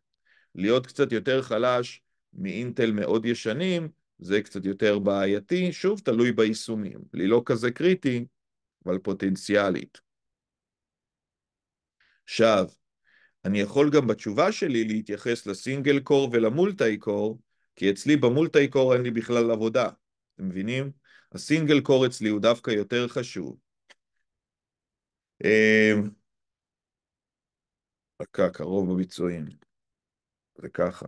להיות קצת יותר חלש מאינטל מאוד ישנים, זה קצת יותר בעייתי, שוב תלוי ביישומים. לי לא כזה קריטי, אבל פוטנציאלית. עכשיו, אני יכול גם בתשובה שלי להתייחס לסינגל קור ולמולטי קור, כי אצלי במולטי קור אין לי בכלל עבודה, אתם מבינים? הסינגל קור אצלי הוא דווקא יותר חשוב. אמ, דקה, קרוב בביצועים. זה ככה.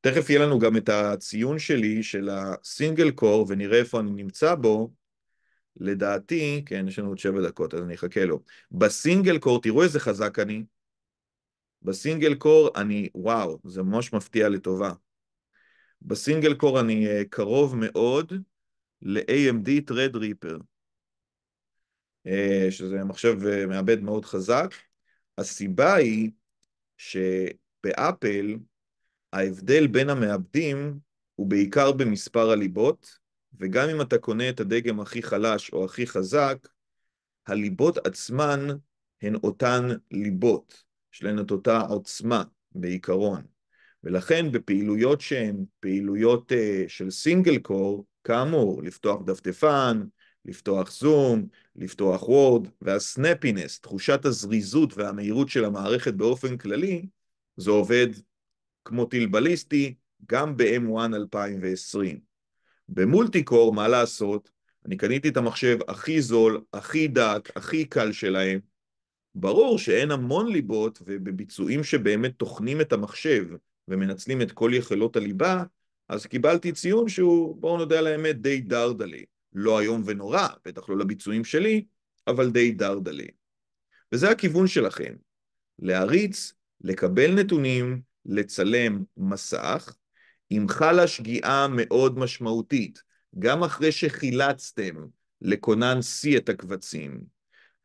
תכף יהיה לנו גם את הציון שלי של הסינגל קור, ונראה איפה אני נמצא בו. לדעתי, כן, יש לנו עוד שבע דקות, אז אני אחכה לו. בסינגל קור, תראו איזה חזק אני. בסינגל קור אני, וואו, זה ממש מפתיע לטובה. בסינגל קור אני אה, קרוב מאוד ל-AMD טרד ריפר, שזה מחשב אה, מעבד מאוד חזק. הסיבה היא שבאפל, ההבדל בין המעבדים הוא בעיקר במספר הליבות, וגם אם אתה קונה את הדגם הכי חלש או הכי חזק, הליבות עצמן הן אותן ליבות, יש להן את אותה עוצמה בעיקרון. ולכן בפעילויות שהן פעילויות uh, של סינגל קור, כאמור, לפתוח דפדפן, לפתוח זום, לפתוח וורד, והסנפינס, תחושת הזריזות והמהירות של המערכת באופן כללי, זה עובד כמו טיל בליסטי, גם ב-M1 2020. במולטיקור, מה לעשות? אני קניתי את המחשב הכי זול, הכי דק, הכי קל שלהם. ברור שאין המון ליבות, ובביצועים שבאמת טוחנים את המחשב ומנצלים את כל יכולות הליבה, אז קיבלתי ציון שהוא, בואו נודה על האמת, די דרדלי. לא איום ונורא, בטח לא לביצועים שלי, אבל די דרדלי. וזה הכיוון שלכם, להריץ, לקבל נתונים, לצלם מסך, אם חלה שגיאה מאוד משמעותית, גם אחרי שחילצתם לכונן C את הקבצים,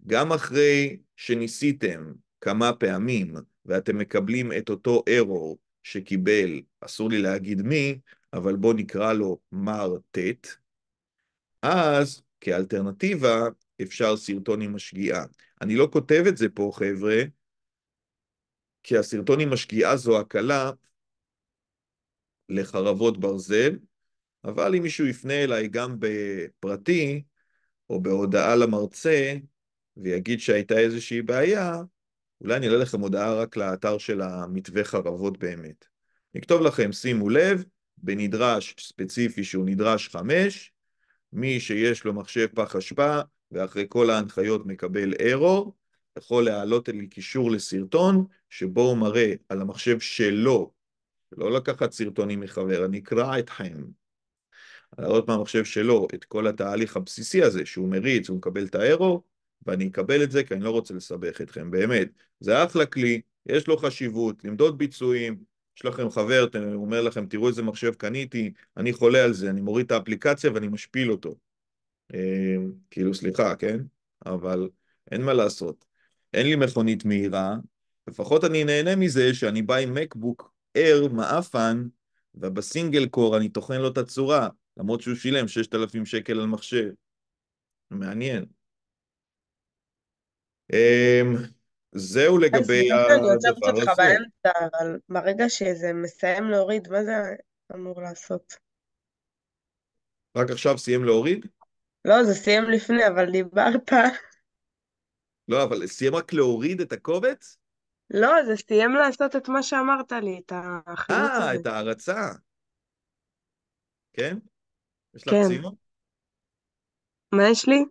גם אחרי שניסיתם כמה פעמים ואתם מקבלים את אותו error שקיבל, אסור לי להגיד מי, אבל בואו נקרא לו מר ט', אז כאלטרנטיבה אפשר סרטון עם השגיאה. אני לא כותב את זה פה, חבר'ה, כי הסרטון עם השגיאה זו הקלה לחרבות ברזל, אבל אם מישהו יפנה אליי גם בפרטי, או בהודעה למרצה, ויגיד שהייתה איזושהי בעיה, אולי אני אעלה לכם הודעה רק לאתר של המתווה חרבות באמת. נכתוב לכם, שימו לב, בנדרש ספציפי שהוא נדרש חמש, מי שיש לו מחשב פח אשפה ואחרי כל ההנחיות מקבל ארור, יכול להעלות לי קישור לסרטון שבו הוא מראה על המחשב שלו, לא לקחת סרטונים מחבר, אני אקרא אתכם, להראות מהמחשב שלו את כל התהליך הבסיסי הזה שהוא מריץ, הוא מקבל את האירו, ואני אקבל את זה כי אני לא רוצה לסבך אתכם, באמת. זה אחלה כלי, יש לו חשיבות, למדוד ביצועים, יש לכם חבר, הוא אומר לכם, תראו איזה מחשב קניתי, אני חולה על זה, אני מוריד את האפליקציה ואני משפיל אותו. אה, כאילו, סליחה, כן? אבל אין מה לעשות. אין לי מכונית מהירה, לפחות אני נהנה מזה שאני בא עם מקבוק אר מעפן, ובסינגל קור אני טוחן לו את הצורה, למרות שהוא שילם 6,000 שקל על מחשב. מעניין. אמ, זהו לגבי הדבר הזה. אני עוצרת אותך באמצע, אבל ברגע שזה מסיים להוריד, מה זה אמור לעשות? רק עכשיו סיים להוריד? לא, זה סיים לפני, אבל דיברת. לא, אבל סיים רק להוריד את הקובץ? לא, זה סיים לעשות את מה שאמרת לי, את החינוך אה, הזה. אה, את ההערצה. כן? יש לך כן. ציון? מה יש לי?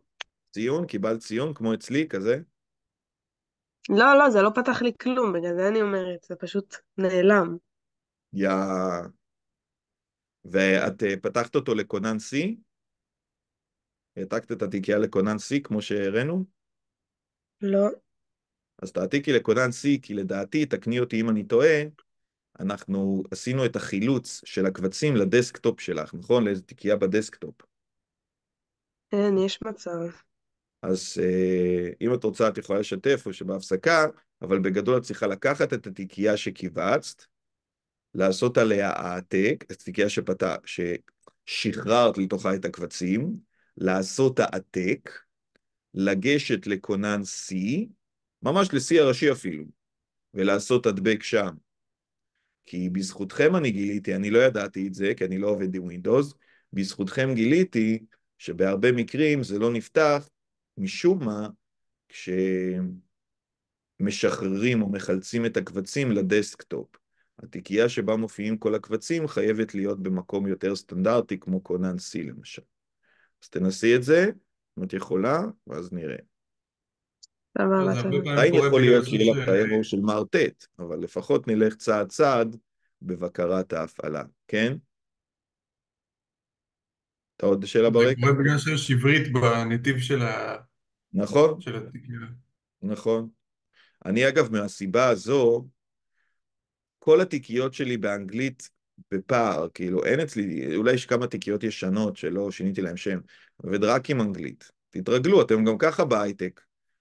ציון, קיבלת ציון כמו אצלי, כזה? לא, לא, זה לא פתח לי כלום, בגלל זה אני אומרת, זה פשוט נעלם. יא... ואת אה, פתחת אותו לקונן C? העתקת את התיקייה לקונן C כמו שהראינו? לא. אז תעתיקי לקונן C, כי לדעתי, תקני אותי אם אני טועה, אנחנו עשינו את החילוץ של הקבצים לדסקטופ שלך, נכון? לאיזו תיקייה בדסקטופ. אין, כן, יש מצב. אז אה, אם את רוצה, את יכולה לשתף או שבהפסקה, אבל בגדול את צריכה לקחת את התיקייה שקיבצת, לעשות עליה העתק, התיקייה שפת... ששחררת לתוכה את הקבצים, לעשות העתק, לגשת לכונן C, ממש ל-C הראשי אפילו, ולעשות הדבק שם. כי בזכותכם אני גיליתי, אני לא ידעתי את זה, כי אני לא עובד עם Windows, בזכותכם גיליתי שבהרבה מקרים זה לא נפתח, משום מה, כשמשחררים או מחלצים את הקבצים לדסקטופ. התיקייה שבה מופיעים כל הקבצים חייבת להיות במקום יותר סטנדרטי, כמו קונן C למשל. אז תנסי את זה, אם את יכולה, ואז נראה. עדיין יכול להיות כאילו לך של מרטט, אבל לפחות נלך צעד צעד בבקרת ההפעלה, כן? אתה עוד שאלה ברקע? זה קורה בגלל שיש עברית בנתיב של ה... נכון. של התקיעה. נכון. אני אגב, מהסיבה הזו, כל התיקיות שלי באנגלית בפער, כאילו אין אצלי, אולי יש כמה תיקיות ישנות שלא שיניתי להם שם, ורק עם אנגלית. תתרגלו, אתם גם ככה בהייטק.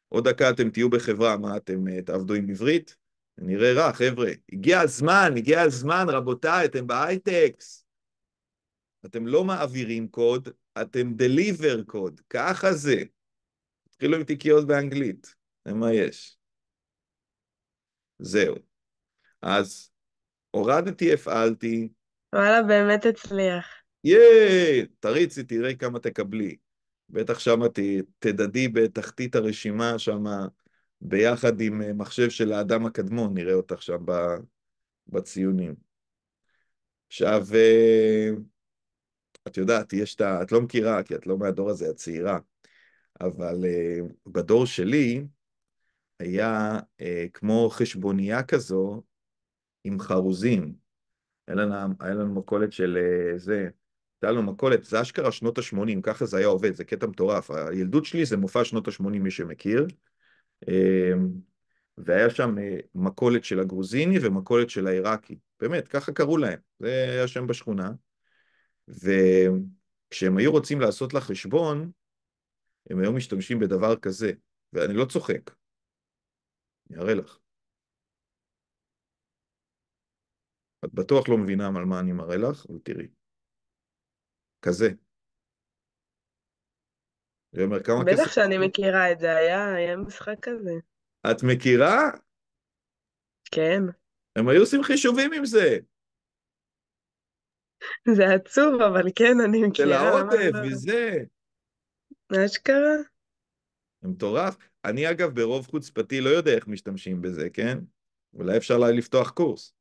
עוד דקה אתם תהיו בחברה, מה, אתם אה, תעבדו עם עברית? נראה רע, חבר'ה. הגיע הזמן, הגיע הזמן, רבותיי, אתם בהייטקס. אתם לא מעבירים קוד, אתם דליבר קוד, ככה זה. התחילו עם תיקיות באנגלית, זה מה יש. זהו. אז הורדתי, הפעלתי. וואלה, באמת הצליח. ייי, תריצי, תראי כמה תקבלי. בטח שם תדדי בתחתית הרשימה שם, ביחד עם אה, מחשב של האדם הקדמון, נראה אותך שם בציונים. עכשיו, אה, את יודעת, יש את ה... את לא מכירה, כי את לא מהדור הזה, את צעירה, אבל אה, בדור שלי היה כמו חשבונייה כזו עם חרוזים. היה לנו, היה לנו מכולת של זה, הייתה לנו מכולת, זה אשכרה שנות ה-80, ככה זה היה עובד, זה קטע מטורף. הילדות שלי זה מופע שנות ה-80, מי שמכיר. אמ, והיה שם אה, מכולת של הגרוזיני ומכולת של העיראקי. באמת, ככה קראו להם, זה היה שם בשכונה. וכשהם היו רוצים לעשות לה חשבון, הם היו משתמשים בדבר כזה, ואני לא צוחק. אני אראה לך. את בטוח לא מבינה על מה אני מראה לך, אבל תראי. כזה. אני אומר, כמה כסף... בטח שאני מכירה את זה, היה, היה משחק כזה. את מכירה? כן. הם היו עושים חישובים עם זה. זה עצוב, אבל כן, אני מכירה. של העודף לא- וזה. מה שקרה? זה מטורף. אני, אגב, ברוב חוצפתי לא יודע איך משתמשים בזה, כן? אולי אפשר לפתוח קורס.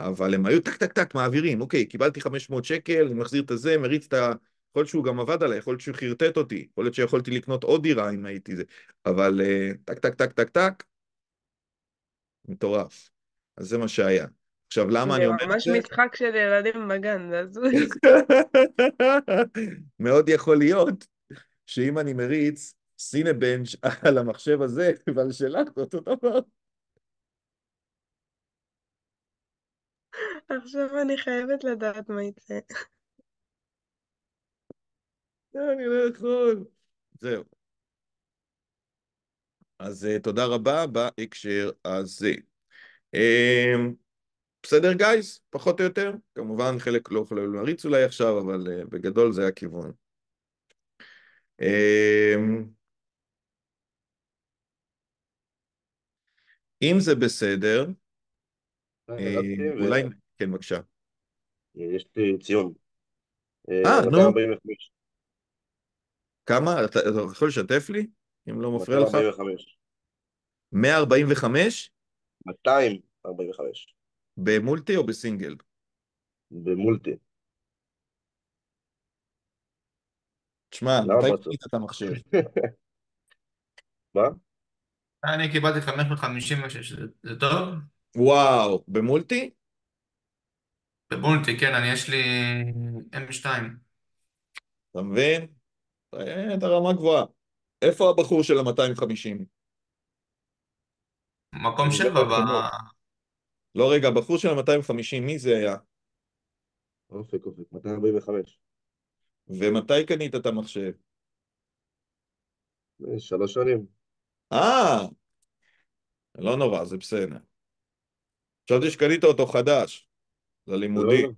אבל הם היו טק טק טק מעבירים, אוקיי, קיבלתי 500 שקל, אני מחזיר את הזה, מריץ את ה... יכול להיות שהוא גם עבד עליי, יכול להיות שהוא חרטט אותי, יכול להיות שיכולתי לקנות עוד דירה אם הייתי זה, אבל אה, טק טק טק טק טק, מטורף. אז זה מה שהיה. עכשיו, למה אני אומר את זה? זה ממש משחק של ילדים בגן, זה הזוי. מאוד יכול להיות שאם אני מריץ סינבנג' על המחשב הזה ועל שלך, זה אותו דבר. עכשיו אני חייבת לדעת מה יצא. לא, אני לא יכול. זהו. אז אה, תודה רבה בהקשר הזה. אמ, בסדר גייס? פחות או יותר. כמובן חלק לא יכולים להריץ אולי עכשיו, אבל אה, בגדול זה הכיוון. אמ, אם זה בסדר, אה, אולי... כן, בבקשה. יש לי ציון. אה, אה נו. כמה? אתה, אתה יכול לשתף לי? אם לא מפריע לך? 145. 145? 245. במולטי או בסינגל? במולטי. תשמע, מתי קיבלת את המחשב? מה? אני קיבלתי 556, זה טוב? וואו, במולטי? בבונטי, כן, אני יש לי M2. אתה מבין? את הרמה גבוהה. איפה הבחור של ה-250? מקום שבע לא ב... לא, רגע, הבחור של ה-250, מי זה היה? אופק, אופק, 245. ומתי קנית את המחשב? אה, שלוש שנים. אה, לא נורא, זה בסדר. חשבתי שקנית אותו חדש. ללימודים, לא, לא.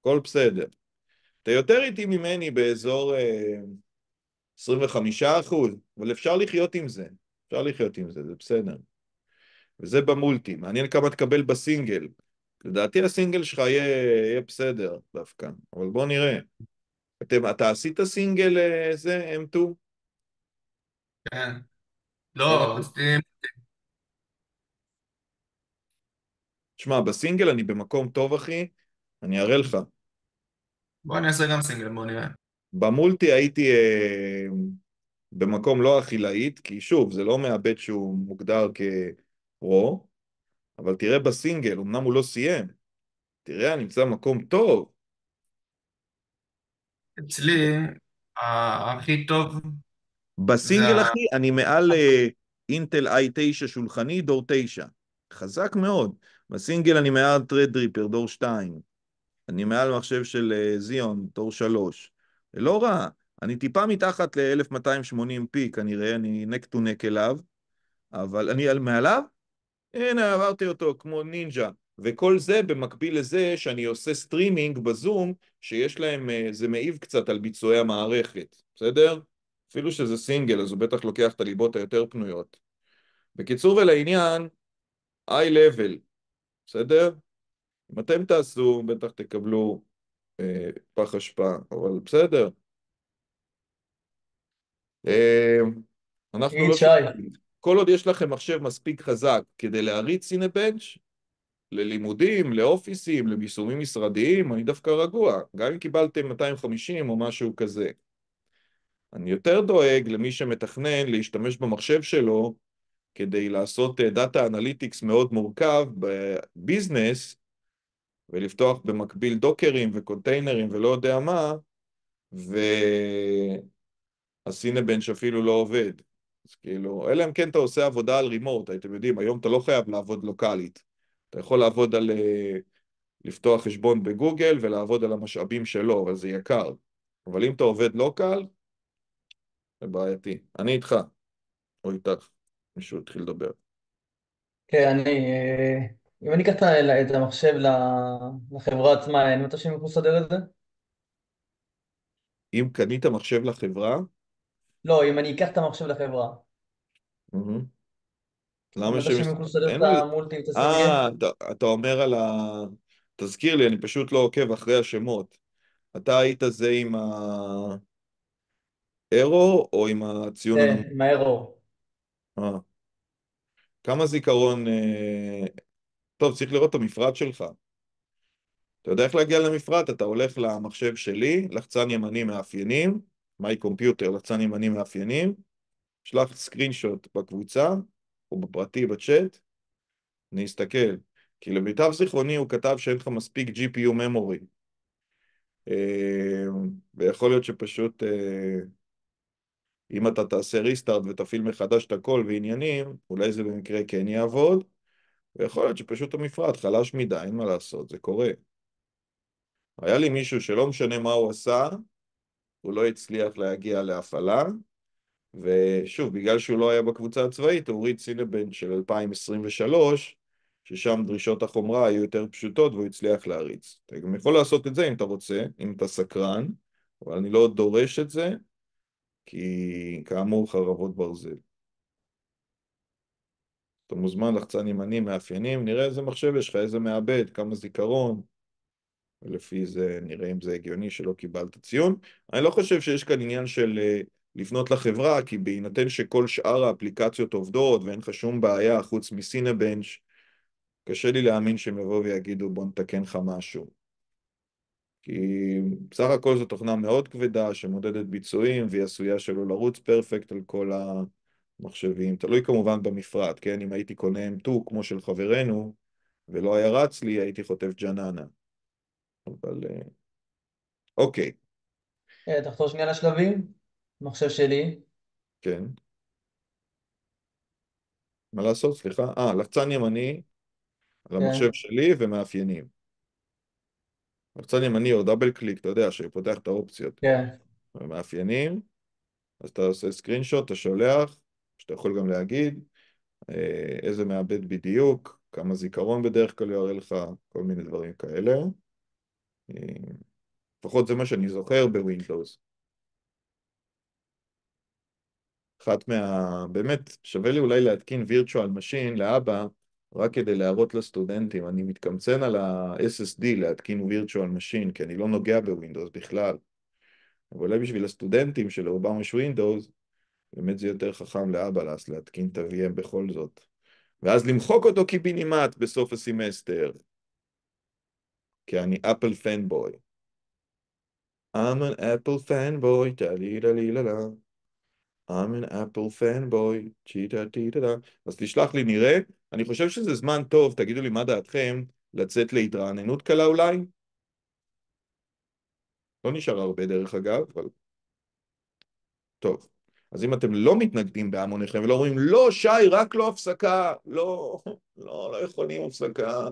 הכל בסדר. אתה יותר איטי ממני באזור 25 אה, אחוז, אבל אפשר לחיות עם זה, אפשר לחיות עם זה, זה בסדר. וזה במולטי, מעניין כמה תקבל בסינגל. לדעתי הסינגל שלך יהיה, יהיה בסדר דווקא, אבל בוא נראה. אתם, אתה עשית סינגל איזה אה, M2? כן. לא, עשיתי שמע, בסינגל אני במקום טוב, אחי, אני אראה לך. בוא נעשה גם סינגל, בוא נראה. במולטי הייתי אה, במקום לא הכי להיט, כי שוב, זה לא מאבד שהוא מוגדר כפרו, אבל תראה בסינגל, אמנם הוא לא סיים, תראה, נמצא מקום טוב. אצלי, הכי טוב... בסינגל, אחי, אני מעל אה, אינטל i9 שולחני, דור 9. חזק מאוד. בסינגל אני מעל טרדריפר, דור 2. אני מעל מחשב של זיון, אה, דור 3. לא רע, אני טיפה מתחת ל-1280p כנראה, אני נק טו נק אליו, אבל אני על מעליו, הנה עברתי אותו כמו נינג'ה. וכל זה במקביל לזה שאני עושה סטרימינג בזום, שיש להם, אה, זה מעיב קצת על ביצועי המערכת, בסדר? אפילו שזה סינגל, אז הוא בטח לוקח את הליבות היותר פנויות. בקיצור ולעניין, איי-לבל, בסדר? אם אתם תעשו, בטח תקבלו אה, פח אשפה, אבל בסדר. אה, אנחנו אוקיי, לא... שי. כל עוד יש לכם מחשב מספיק חזק כדי להריץ סינבנץ', ללימודים, לאופיסים, למיסומים משרדיים, אני דווקא רגוע, גם אם קיבלתם 250 או משהו כזה. אני יותר דואג למי שמתכנן להשתמש במחשב שלו כדי לעשות דאטה אנליטיקס מאוד מורכב בביזנס, ולפתוח במקביל דוקרים וקונטיינרים ולא יודע מה, והסינבנץ' אפילו לא עובד. אז כאילו, אלא אם כן אתה עושה עבודה על רימורט, הייתם יודעים, היום אתה לא חייב לעבוד לוקאלית. אתה יכול לעבוד על... אה, לפתוח חשבון בגוגל ולעבוד על המשאבים שלו, אבל זה יקר. אבל אם אתה עובד לוקאל, זה בעייתי. אני איתך, או איתך. מישהו התחיל לדבר. כן, אני... אה, אם אני אקח את המחשב לחברה עצמה, אין מצב שהם יוכלו לסדר את זה? אם קנית מחשב לחברה? לא, אם אני אקח את המחשב לחברה. למה שהם... יוכלו לסדר את המולטי ואת אה, אתה אומר על ה... תזכיר לי, אני פשוט לא עוקב אחרי השמות. אתה היית זה עם האירו או עם הציון? כן, עם האירו. אה. כמה זיכרון... אה, טוב, צריך לראות את המפרט שלך. אתה יודע איך להגיע למפרט? אתה הולך למחשב שלי, לחצן ימני מאפיינים, מיי קומפיוטר, לחצן ימני מאפיינים, שלח סקרינשוט בקבוצה או בפרטי בצ'אט, אני אסתכל. כי למיטב זיכרוני הוא כתב שאין לך מספיק GPU memory. אה, ויכול להיות שפשוט... אה, אם אתה תעשה ריסטארט ותפעיל מחדש את הכל ועניינים, אולי זה במקרה כן יעבוד, ויכול להיות שפשוט המפרט חלש מדי, אין מה לעשות, זה קורה. היה לי מישהו שלא משנה מה הוא עשה, הוא לא הצליח להגיע להפעלה, ושוב, בגלל שהוא לא היה בקבוצה הצבאית, הוא הוריד סילבן של 2023, ששם דרישות החומרה היו יותר פשוטות והוא הצליח להריץ. אתה גם יכול לעשות את זה אם אתה רוצה, אם אתה סקרן, אבל אני לא דורש את זה, כי כאמור חרבות ברזל. אתה מוזמן לחצן ימני, מאפיינים, נראה איזה מחשב יש לך, איזה מעבד, כמה זיכרון, ולפי זה נראה אם זה הגיוני שלא קיבלת ציון. אני לא חושב שיש כאן עניין של אה, לפנות לחברה, כי בהינתן שכל שאר האפליקציות עובדות ואין לך שום בעיה חוץ מסינבנץ', קשה לי להאמין שהם יבואו ויגידו בוא נתקן לך משהו. כי בסך הכל זו תוכנה מאוד כבדה שמודדת ביצועים והיא עשויה שלא לרוץ פרפקט על כל המחשבים, תלוי כמובן במפרט, כן? אם הייתי קונה M2 כמו של חברנו ולא היה רץ לי, הייתי חוטף ג'ננה. אבל אה, אוקיי. אה, תחתור שנייה לשלבים, מחשב שלי. כן. מה לעשות? סליחה. אה, לחצן ימני על כן. המחשב שלי ומאפיינים. בצד ימני או דאבל קליק, אתה יודע, שפותח את האופציות. כן. Yeah. מאפיינים, אז אתה עושה סקרין שוט, אתה שולח, שאתה יכול גם להגיד אה, איזה מעבד בדיוק, כמה זיכרון בדרך כלל יראה לך, כל מיני דברים כאלה. אה, לפחות זה מה שאני זוכר בווינדוס. אחת מה... באמת, שווה לי אולי להתקין וירטואל משין לאבא, רק כדי להראות לסטודנטים, אני מתקמצן על ה-SSD להתקין וירטואל משין, כי אני לא נוגע בווינדוס בכלל. אבל אולי בשביל הסטודנטים שלרובם יש ווינדוס, באמת זה יותר חכם לאבלס להתקין את ה-VM בכל זאת. ואז למחוק אותו קיבינימט בסוף הסמסטר. כי אני אפל פנבוי. I'm an Apple fanboy, טה-לי-לה-לי-לה-לה. I'm an Apple fanboy, צ'יטה-טי-טה-לה. אז תשלח לי, נראה. אני חושב שזה זמן טוב, תגידו לי מה דעתכם, לצאת להתרעננות קלה אולי? לא נשאר הרבה דרך אגב, אבל... טוב. אז אם אתם לא מתנגדים בהמוניכם ולא אומרים, לא, שי, רק לא הפסקה, לא, לא, לא יכולים הפסקה,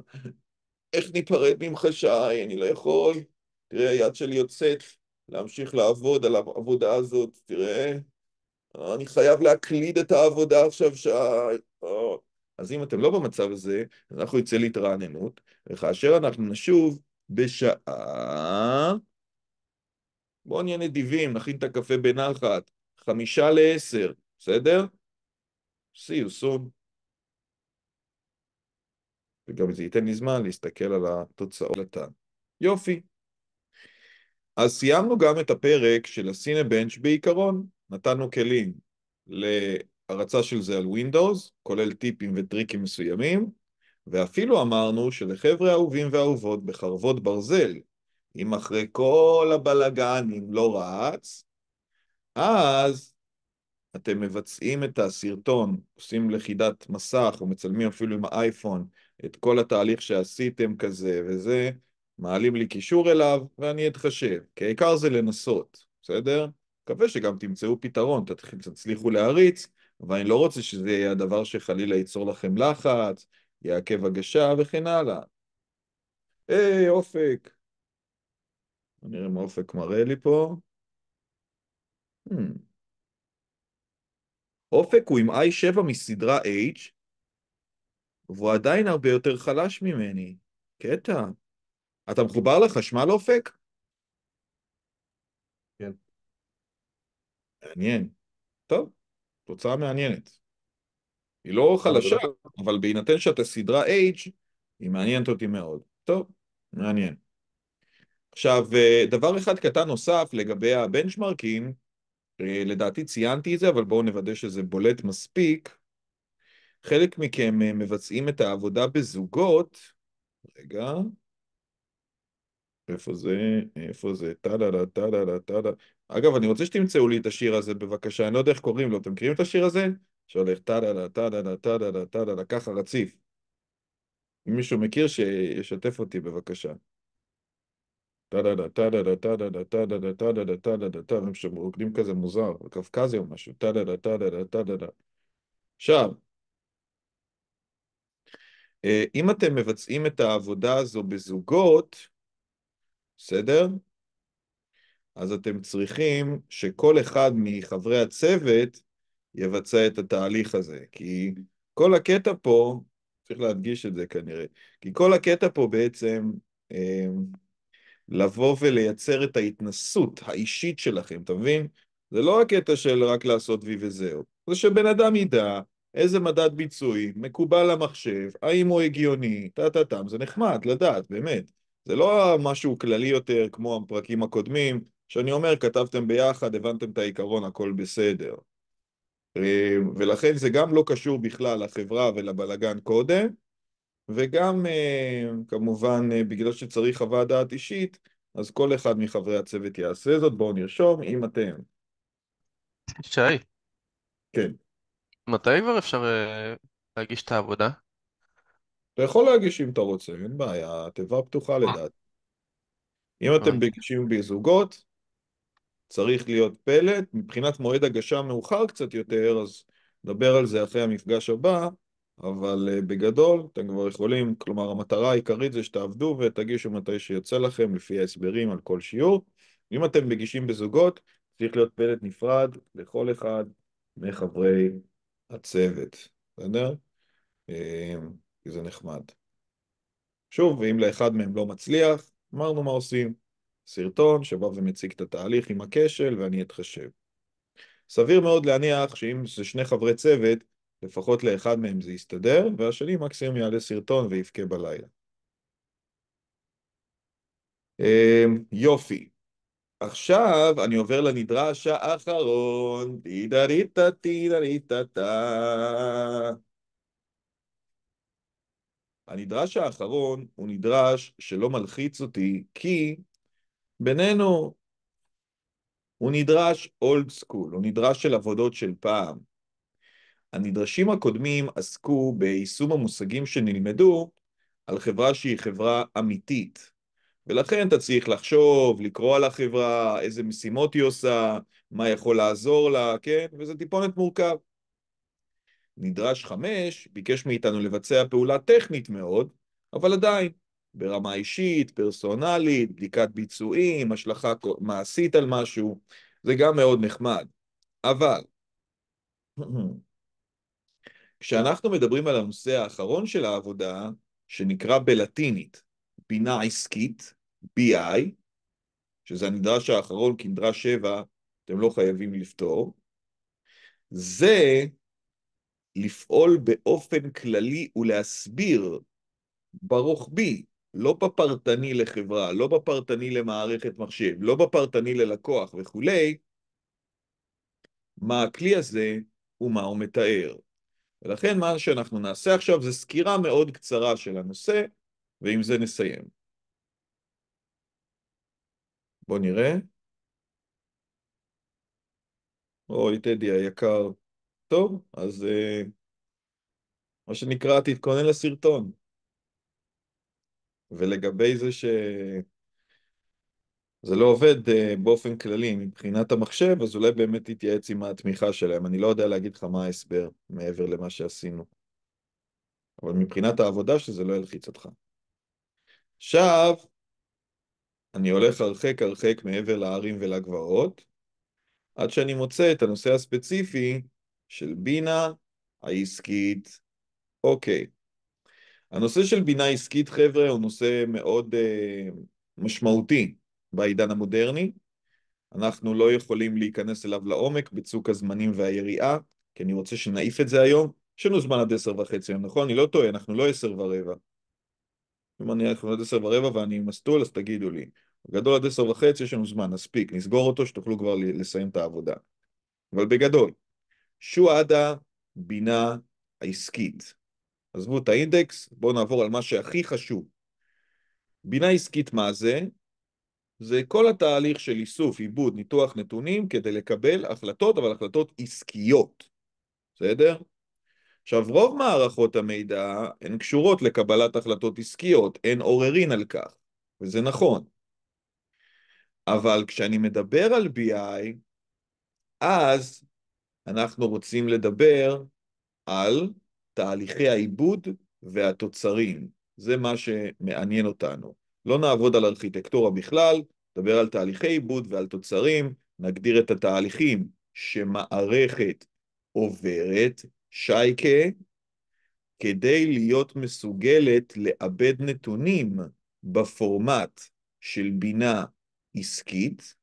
איך ניפרד ממך, שי, אני לא יכול. תראה, היד שלי יוצאת להמשיך לעבוד על העבודה הזאת, תראה. אני חייב להקליד את העבודה עכשיו, שי. אה, אז אם אתם לא במצב הזה, אנחנו יצא להתרעננות, וכאשר אנחנו נשוב בשעה... בואו נהיה נדיבים, נכין את הקפה בנחת, חמישה לעשר, בסדר? see you soon. וגם זה ייתן לי זמן להסתכל על התוצאות יופי. אז סיימנו גם את הפרק של הסינבנץ' בעיקרון. נתנו כלים ל... הרצה של זה על Windows, כולל טיפים וטריקים מסוימים, ואפילו אמרנו שלחבר'ה אהובים ואהובות בחרבות ברזל, אם אחרי כל הבלגנים לא רץ, אז אתם מבצעים את הסרטון, עושים לכידת מסך, או מצלמים אפילו עם האייפון את כל התהליך שעשיתם כזה וזה, מעלים לי קישור אליו ואני אתחשב, כי העיקר זה לנסות, בסדר? מקווה שגם תמצאו פתרון, תצליחו להריץ, ואני לא רוצה שזה יהיה הדבר שחלילה ייצור לכם לחץ, יעכב הגשה וכן הלאה. היי, אופק. נראה מה אופק מראה לי פה. Hmm. אופק הוא עם i7 מסדרה H, והוא עדיין הרבה יותר חלש ממני. קטע. אתה מחובר לחשמל אופק? כן. מעניין. טוב. תוצאה מעניינת. היא לא חלשה, אבל לא- בהינתן שאתה סדרה אייג' היא מעניינת אותי מאוד. טוב, מעניין. עכשיו, אה, דבר אחד קטן נוסף לגבי הבנצ'מרקים, אה, לדעתי ציינתי את זה, אבל בואו נוודא שזה בולט מספיק. חלק מכם אה, מבצעים את העבודה בזוגות, רגע, איפה זה? איפה זה? טה-לה-לה, טה-לה-לה, טה-לה. אגב, אני רוצה שתמצאו לי את השיר הזה בבקשה, אני לא יודע איך קוראים לו, אתם מכירים את השיר הזה? שהולך טה-דה-דה, טה-דה-דה, טה-דה-דה, טה-דה-דה, ככה רציף. אם מישהו מכיר, שישתף אותי בבקשה. טה-דה-דה, טה-דה-דה, טה-דה-דה, טה-דה-דה, טה-דה-דה, טה-דה-דה, טה, הם שם רוקדים כזה מוזר, קווקזי או משהו, טה-דה-דה, טה-דה-דה, טה-דה-דה. עכשיו, אם אתם מבצעים את העבודה הזו בזוגות, בסדר? אז אתם צריכים שכל אחד מחברי הצוות יבצע את התהליך הזה, כי כל הקטע פה, צריך להדגיש את זה כנראה, כי כל הקטע פה בעצם אה, לבוא ולייצר את ההתנסות האישית שלכם, אתה מבין? זה לא הקטע של רק לעשות וי וזהו, זה שבן אדם ידע איזה מדד ביצועי מקובל למחשב, האם הוא הגיוני, טה-טה-טם, זה נחמד לדעת, באמת. זה לא משהו כללי יותר כמו הפרקים הקודמים, שאני אומר, כתבתם ביחד, הבנתם את העיקרון, הכל בסדר. אה, ולכן זה גם לא קשור בכלל לחברה ולבלגן קודם, וגם אה, כמובן אה, בגלל שצריך חוות דעת אישית, אז כל אחד מחברי הצוות יעשה זאת, בואו נרשום, אם אתם. שי. כן. מתי כבר אפשר להגיש את העבודה? אתה יכול להגיש אם אתה רוצה, אין בעיה, התיבה פתוחה לדעתי. אם אתם מגישים בזוגות, צריך להיות פלט. מבחינת מועד הגשה מאוחר קצת יותר, אז נדבר על זה אחרי המפגש הבא, אבל אה, בגדול, אתם כבר יכולים, כלומר המטרה העיקרית זה שתעבדו ותגישו מתי שיוצא לכם, לפי ההסברים על כל שיעור. אם אתם מגישים בזוגות, צריך להיות פלט נפרד לכל אחד מחברי הצוות, בסדר? אה, כי זה נחמד. שוב, ואם לאחד מהם לא מצליח, אמרנו מה עושים. סרטון שבא ומציג את התהליך עם הכשל ואני אתחשב. סביר מאוד להניח שאם זה שני חברי צוות, לפחות לאחד מהם זה יסתדר, והשני מקסימום יעלה סרטון ויבכה בלילה. אמ, יופי. עכשיו אני עובר לנדרש האחרון, דידריטה דידריטה טה. הנדרש האחרון הוא נדרש שלא מלחיץ אותי, כי בינינו, הוא נדרש אולד סקול, הוא נדרש של עבודות של פעם. הנדרשים הקודמים עסקו ביישום המושגים שנלמדו על חברה שהיא חברה אמיתית. ולכן אתה צריך לחשוב, לקרוא על החברה, איזה משימות היא עושה, מה יכול לעזור לה, כן? וזה טיפונת מורכב. נדרש חמש, ביקש מאיתנו לבצע פעולה טכנית מאוד, אבל עדיין, ברמה אישית, פרסונלית, בדיקת ביצועים, השלכה מעשית על משהו, זה גם מאוד נחמד. אבל, כשאנחנו מדברים על הנושא האחרון של העבודה, שנקרא בלטינית בינה עסקית, BI, שזה הנדרש האחרון כנדרש שבע, אתם לא חייבים לפתור, זה לפעול באופן כללי ולהסביר ברוחבי לא בפרטני לחברה, לא בפרטני למערכת מחשב, לא בפרטני ללקוח וכולי, מה הכלי הזה ומה הוא מתאר. ולכן מה שאנחנו נעשה עכשיו זה סקירה מאוד קצרה של הנושא, ועם זה נסיים. בואו נראה. אוי, טדי היקר. טוב, אז אה, מה שנקרא, תתכונן לסרטון. ולגבי זה שזה לא עובד אה, באופן כללי מבחינת המחשב, אז אולי באמת תתייעץ עם התמיכה שלהם. אני לא יודע להגיד לך מה ההסבר מעבר למה שעשינו. אבל מבחינת העבודה שזה לא ילחיץ אותך. עכשיו, אני הולך הרחק הרחק מעבר להרים ולגבעות, עד שאני מוצא את הנושא הספציפי של בינה העסקית. אוקיי, הנושא של בינה עסקית, חבר'ה, הוא נושא מאוד uh, משמעותי בעידן המודרני. אנחנו לא יכולים להיכנס אליו לעומק בצוק הזמנים והיריעה, כי אני רוצה שנעיף את זה היום. יש לנו זמן עד עשר וחצי היום, נכון? אני לא טועה, אנחנו לא עשר ורבע. אם אני אנחנו עד עשר ורבע ואני מסטול, אז תגידו לי. בגדול עד עשר וחצי יש לנו זמן, נספיק, נסגור אותו שתוכלו כבר לסיים את העבודה. אבל בגדול, שועדה בינה עסקית. עזבו את האינדקס, בואו נעבור על מה שהכי חשוב. בינה עסקית מה זה? זה כל התהליך של איסוף, עיבוד, ניתוח נתונים כדי לקבל החלטות, אבל החלטות עסקיות, בסדר? עכשיו, רוב מערכות המידע הן קשורות לקבלת החלטות עסקיות, אין עוררין על כך, וזה נכון. אבל כשאני מדבר על BI, אז אנחנו רוצים לדבר על תהליכי העיבוד והתוצרים. זה מה שמעניין אותנו. לא נעבוד על ארכיטקטורה בכלל, נדבר על תהליכי עיבוד ועל תוצרים, נגדיר את התהליכים שמערכת עוברת, שייקה, כדי להיות מסוגלת לעבד נתונים בפורמט של בינה עסקית,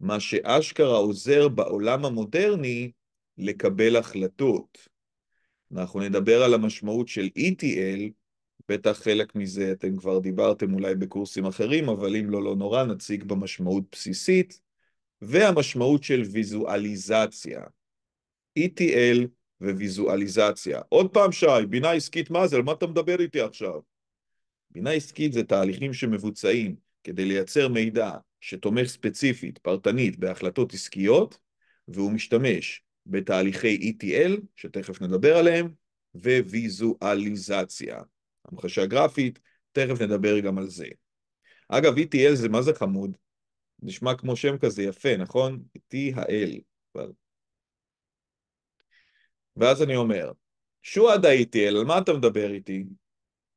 מה שאשכרה עוזר בעולם המודרני לקבל החלטות. אנחנו נדבר על המשמעות של ETL, בטח חלק מזה אתם כבר דיברתם אולי בקורסים אחרים, אבל אם לא, לא נורא, נציג במשמעות בסיסית, והמשמעות של ויזואליזציה. ETL וויזואליזציה. עוד פעם, שי, בינה עסקית מה זה? על מה אתה מדבר איתי עכשיו? בינה עסקית זה תהליכים שמבוצעים כדי לייצר מידע שתומך ספציפית, פרטנית, בהחלטות עסקיות, והוא משתמש בתהליכי ETL, שתכף נדבר עליהם, וויזואליזציה. המחשה גרפית, תכף נדבר גם על זה. אגב, ETL זה מה זה חמוד? נשמע כמו שם כזה יפה, נכון? E t ETL. ואז אני אומר, שועד ה-ETL, על מה אתה מדבר איתי?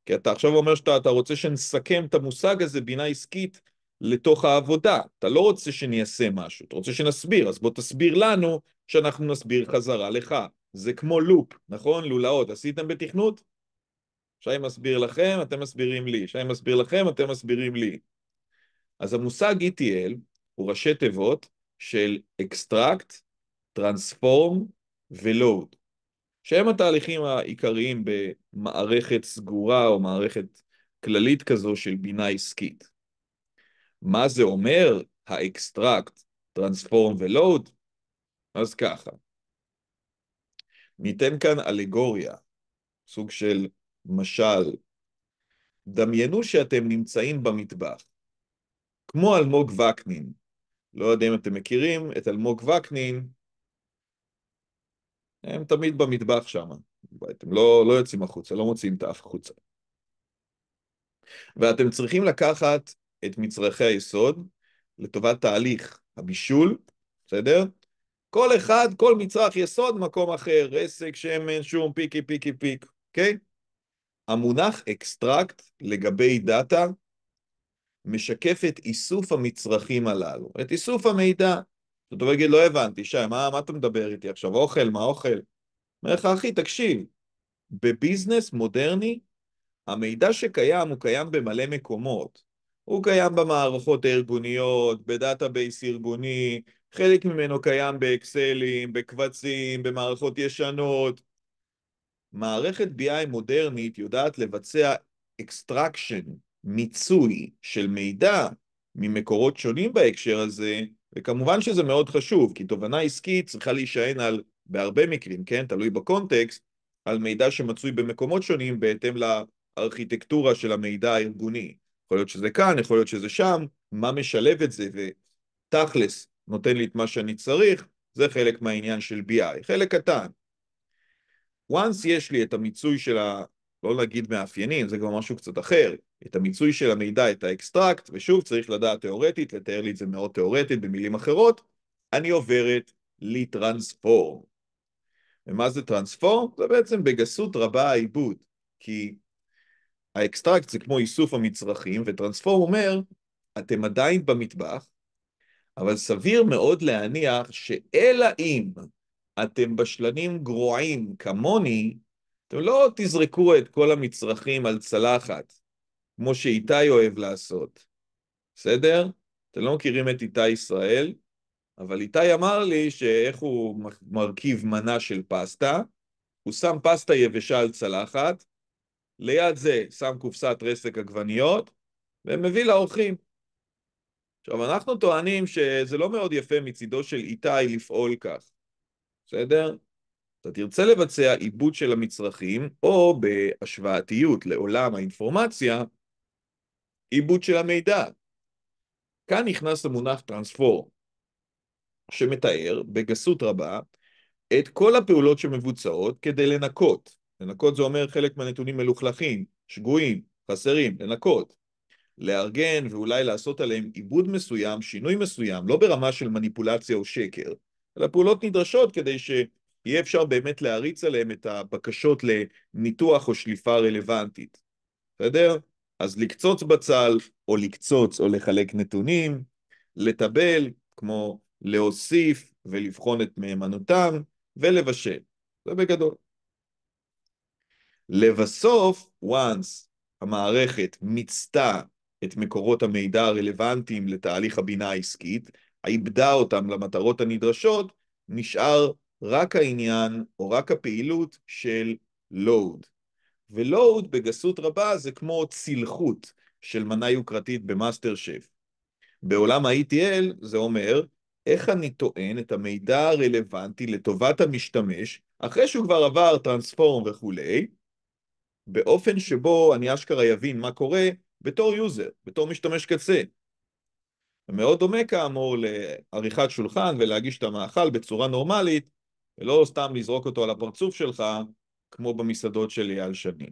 כי אתה עכשיו אומר שאתה רוצה שנסכם את המושג הזה, בינה עסקית, לתוך העבודה. אתה לא רוצה שניישם משהו, אתה רוצה שנסביר, אז בוא תסביר לנו שאנחנו נסביר חזרה לך. זה כמו לופ, נכון? לולאות. עשיתם בתכנות? שי מסביר לכם, אתם מסבירים לי. שי מסביר לכם, אתם מסבירים לי. אז המושג ETL הוא ראשי תיבות של Extract, Transform ו-Load, שהם התהליכים העיקריים במערכת סגורה או מערכת כללית כזו של בינה עסקית. מה זה אומר האקסטרקט, טרנספורם ולואוד? אז ככה, ניתן כאן אלגוריה, סוג של משל. דמיינו שאתם נמצאים במטבח, כמו אלמוג וקנין. לא יודע אם אתם מכירים את אלמוג וקנין, הם תמיד במטבח שם. אתם לא, לא יוצאים החוצה, לא מוציאים את האף החוצה. ואתם צריכים לקחת את מצרכי היסוד לטובת תהליך הבישול, בסדר? כל אחד, כל מצרך יסוד, מקום אחר, עסק, שמן, שום, פיקי, פיקי, פיק, אוקיי? המונח אקסטרקט לגבי דאטה משקף את איסוף המצרכים הללו, את איסוף המידע. זאת אומרת, לא הבנתי, שי, מה, מה אתה מדבר איתי עכשיו? אוכל, מה אוכל? אומר לך, אחי, תקשיב, בביזנס מודרני, המידע שקיים הוא קיים במלא מקומות. הוא קיים במערכות הארגוניות, בדאטאבייס ארגוני, חלק ממנו קיים באקסלים, בקבצים, במערכות ישנות. מערכת BI מודרנית יודעת לבצע אקסטרקשן, מיצוי של מידע ממקורות שונים בהקשר הזה, וכמובן שזה מאוד חשוב, כי תובנה עסקית צריכה להישען על, בהרבה מקרים, כן, תלוי בקונטקסט, על מידע שמצוי במקומות שונים בהתאם לארכיטקטורה של המידע הארגוני. יכול להיות שזה כאן, יכול להיות שזה שם, מה משלב את זה, ותכלס נותן לי את מה שאני צריך, זה חלק מהעניין של BI, חלק קטן. once יש לי את המיצוי של ה... לא נגיד מאפיינים, זה כבר משהו קצת אחר, את המיצוי של המידע, את האקסטרקט, ושוב, צריך לדעת תיאורטית, לתאר לי את זה מאוד תיאורטית, במילים אחרות, אני עוברת לטרנספורם. ומה זה טרנספורם? זה בעצם בגסות רבה העיבוד, כי האקסטרקט זה כמו איסוף המצרכים, וטרנספורם אומר, אתם עדיין במטבח, אבל סביר מאוד להניח שאלא אם אתם בשלנים גרועים כמוני, אתם לא תזרקו את כל המצרכים על צלחת, כמו שאיתי אוהב לעשות. בסדר? אתם לא מכירים את איתי ישראל, אבל איתי אמר לי שאיך הוא מרכיב מנה של פסטה, הוא שם פסטה יבשה על צלחת, ליד זה שם קופסת רסק עגבניות, ומביא לאורחים. עכשיו, אנחנו טוענים שזה לא מאוד יפה מצידו של איתי לפעול כך, בסדר? אתה תרצה לבצע עיבוד של המצרכים, או בהשוואתיות לעולם האינפורמציה, עיבוד של המידע. כאן נכנס המונח טרנספור, שמתאר בגסות רבה את כל הפעולות שמבוצעות כדי לנקות, לנקות זה אומר חלק מהנתונים מלוכלכים, שגויים, חסרים, לנקות. לארגן ואולי לעשות עליהם עיבוד מסוים, שינוי מסוים, לא ברמה של מניפולציה או שקר, אלא פעולות נדרשות כדי שיהיה אפשר באמת להריץ עליהם את הבקשות לניתוח או שליפה רלוונטית. בסדר? אז לקצוץ בצל, או לקצוץ או לחלק נתונים, לטבל, כמו להוסיף ולבחון את מהימנותם, ולבשל. זה בגדול. לבסוף, once המערכת מיצתה את מקורות המידע הרלוונטיים לתהליך הבינה העסקית, איבדה אותם למטרות הנדרשות, נשאר רק העניין או רק הפעילות של load. ולואוד בגסות רבה זה כמו צלחות של מנה יוקרתית במאסטר שף. בעולם ה-ETL זה אומר, איך אני טוען את המידע הרלוונטי לטובת המשתמש, אחרי שהוא כבר עבר טרנספורם וכולי, באופן שבו אני אשכרה יבין מה קורה בתור יוזר, בתור משתמש קצה. מאוד דומה כאמור לעריכת שולחן ולהגיש את המאכל בצורה נורמלית, ולא סתם לזרוק אותו על הפרצוף שלך, כמו במסעדות של אייל שני.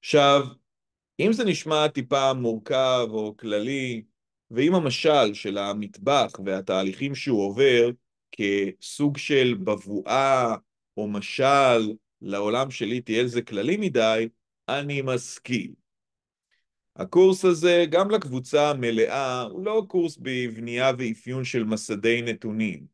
עכשיו, אם זה נשמע טיפה מורכב או כללי, ואם המשל של המטבח והתהליכים שהוא עובר כסוג של בבואה או משל לעולם שלי תהיה לזה כללי מדי, אני מסכים. הקורס הזה, גם לקבוצה המלאה, הוא לא קורס בבנייה ואפיון של מסדי נתונים.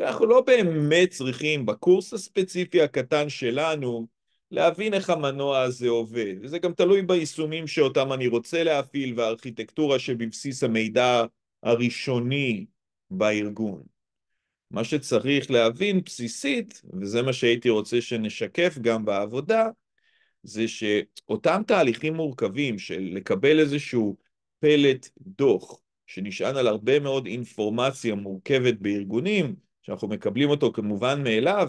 אנחנו לא באמת צריכים בקורס הספציפי הקטן שלנו להבין איך המנוע הזה עובד, וזה גם תלוי ביישומים שאותם אני רוצה להפעיל והארכיטקטורה שבבסיס המידע הראשוני בארגון. מה שצריך להבין בסיסית, וזה מה שהייתי רוצה שנשקף גם בעבודה, זה שאותם תהליכים מורכבים של לקבל איזשהו פלט דוח, שנשען על הרבה מאוד אינפורמציה מורכבת בארגונים, שאנחנו מקבלים אותו כמובן מאליו,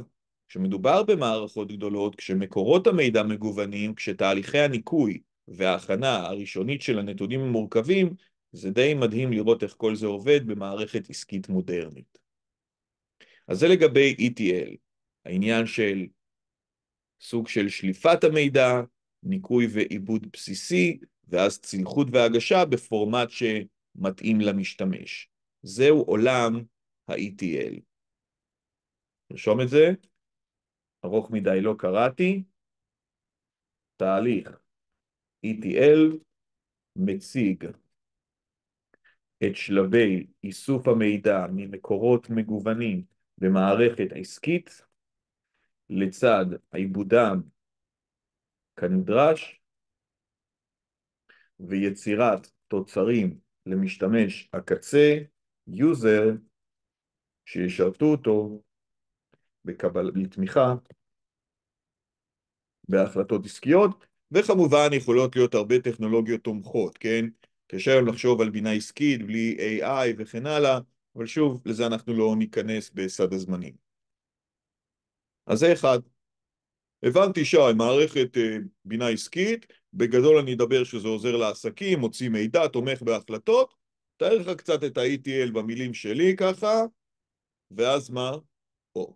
כשמדובר במערכות גדולות, כשמקורות המידע מגוונים, כשתהליכי הניקוי וההכנה הראשונית של הנתונים המורכבים, זה די מדהים לראות איך כל זה עובד במערכת עסקית מודרנית. אז זה לגבי ETL, העניין של סוג של שליפת המידע, ניקוי ועיבוד בסיסי, ואז צלחות והגשה בפורמט שמתאים למשתמש. זהו עולם ה-ETL. תרשום את זה, ארוך מדי לא קראתי, תהליך ETL מציג את שלבי איסוף המידע ממקורות מגוונים במערכת עסקית לצד עיבודם כנדרש ויצירת תוצרים למשתמש הקצה, יוזר, שישרתו אותו בקבל... בתמיכה בהחלטות עסקיות, וכמובן יכולות להיות הרבה טכנולוגיות תומכות, כן? קשה היום לחשוב על בינה עסקית בלי AI וכן הלאה, אבל שוב, לזה אנחנו לא ניכנס בסד הזמנים. אז זה אחד. הבנתי שי, מערכת אה, בינה עסקית, בגדול אני אדבר שזה עוזר לעסקים, מוציא מידע, תומך בהחלטות, תאר לך קצת את ה-ETL במילים שלי ככה, ואז מה? פה.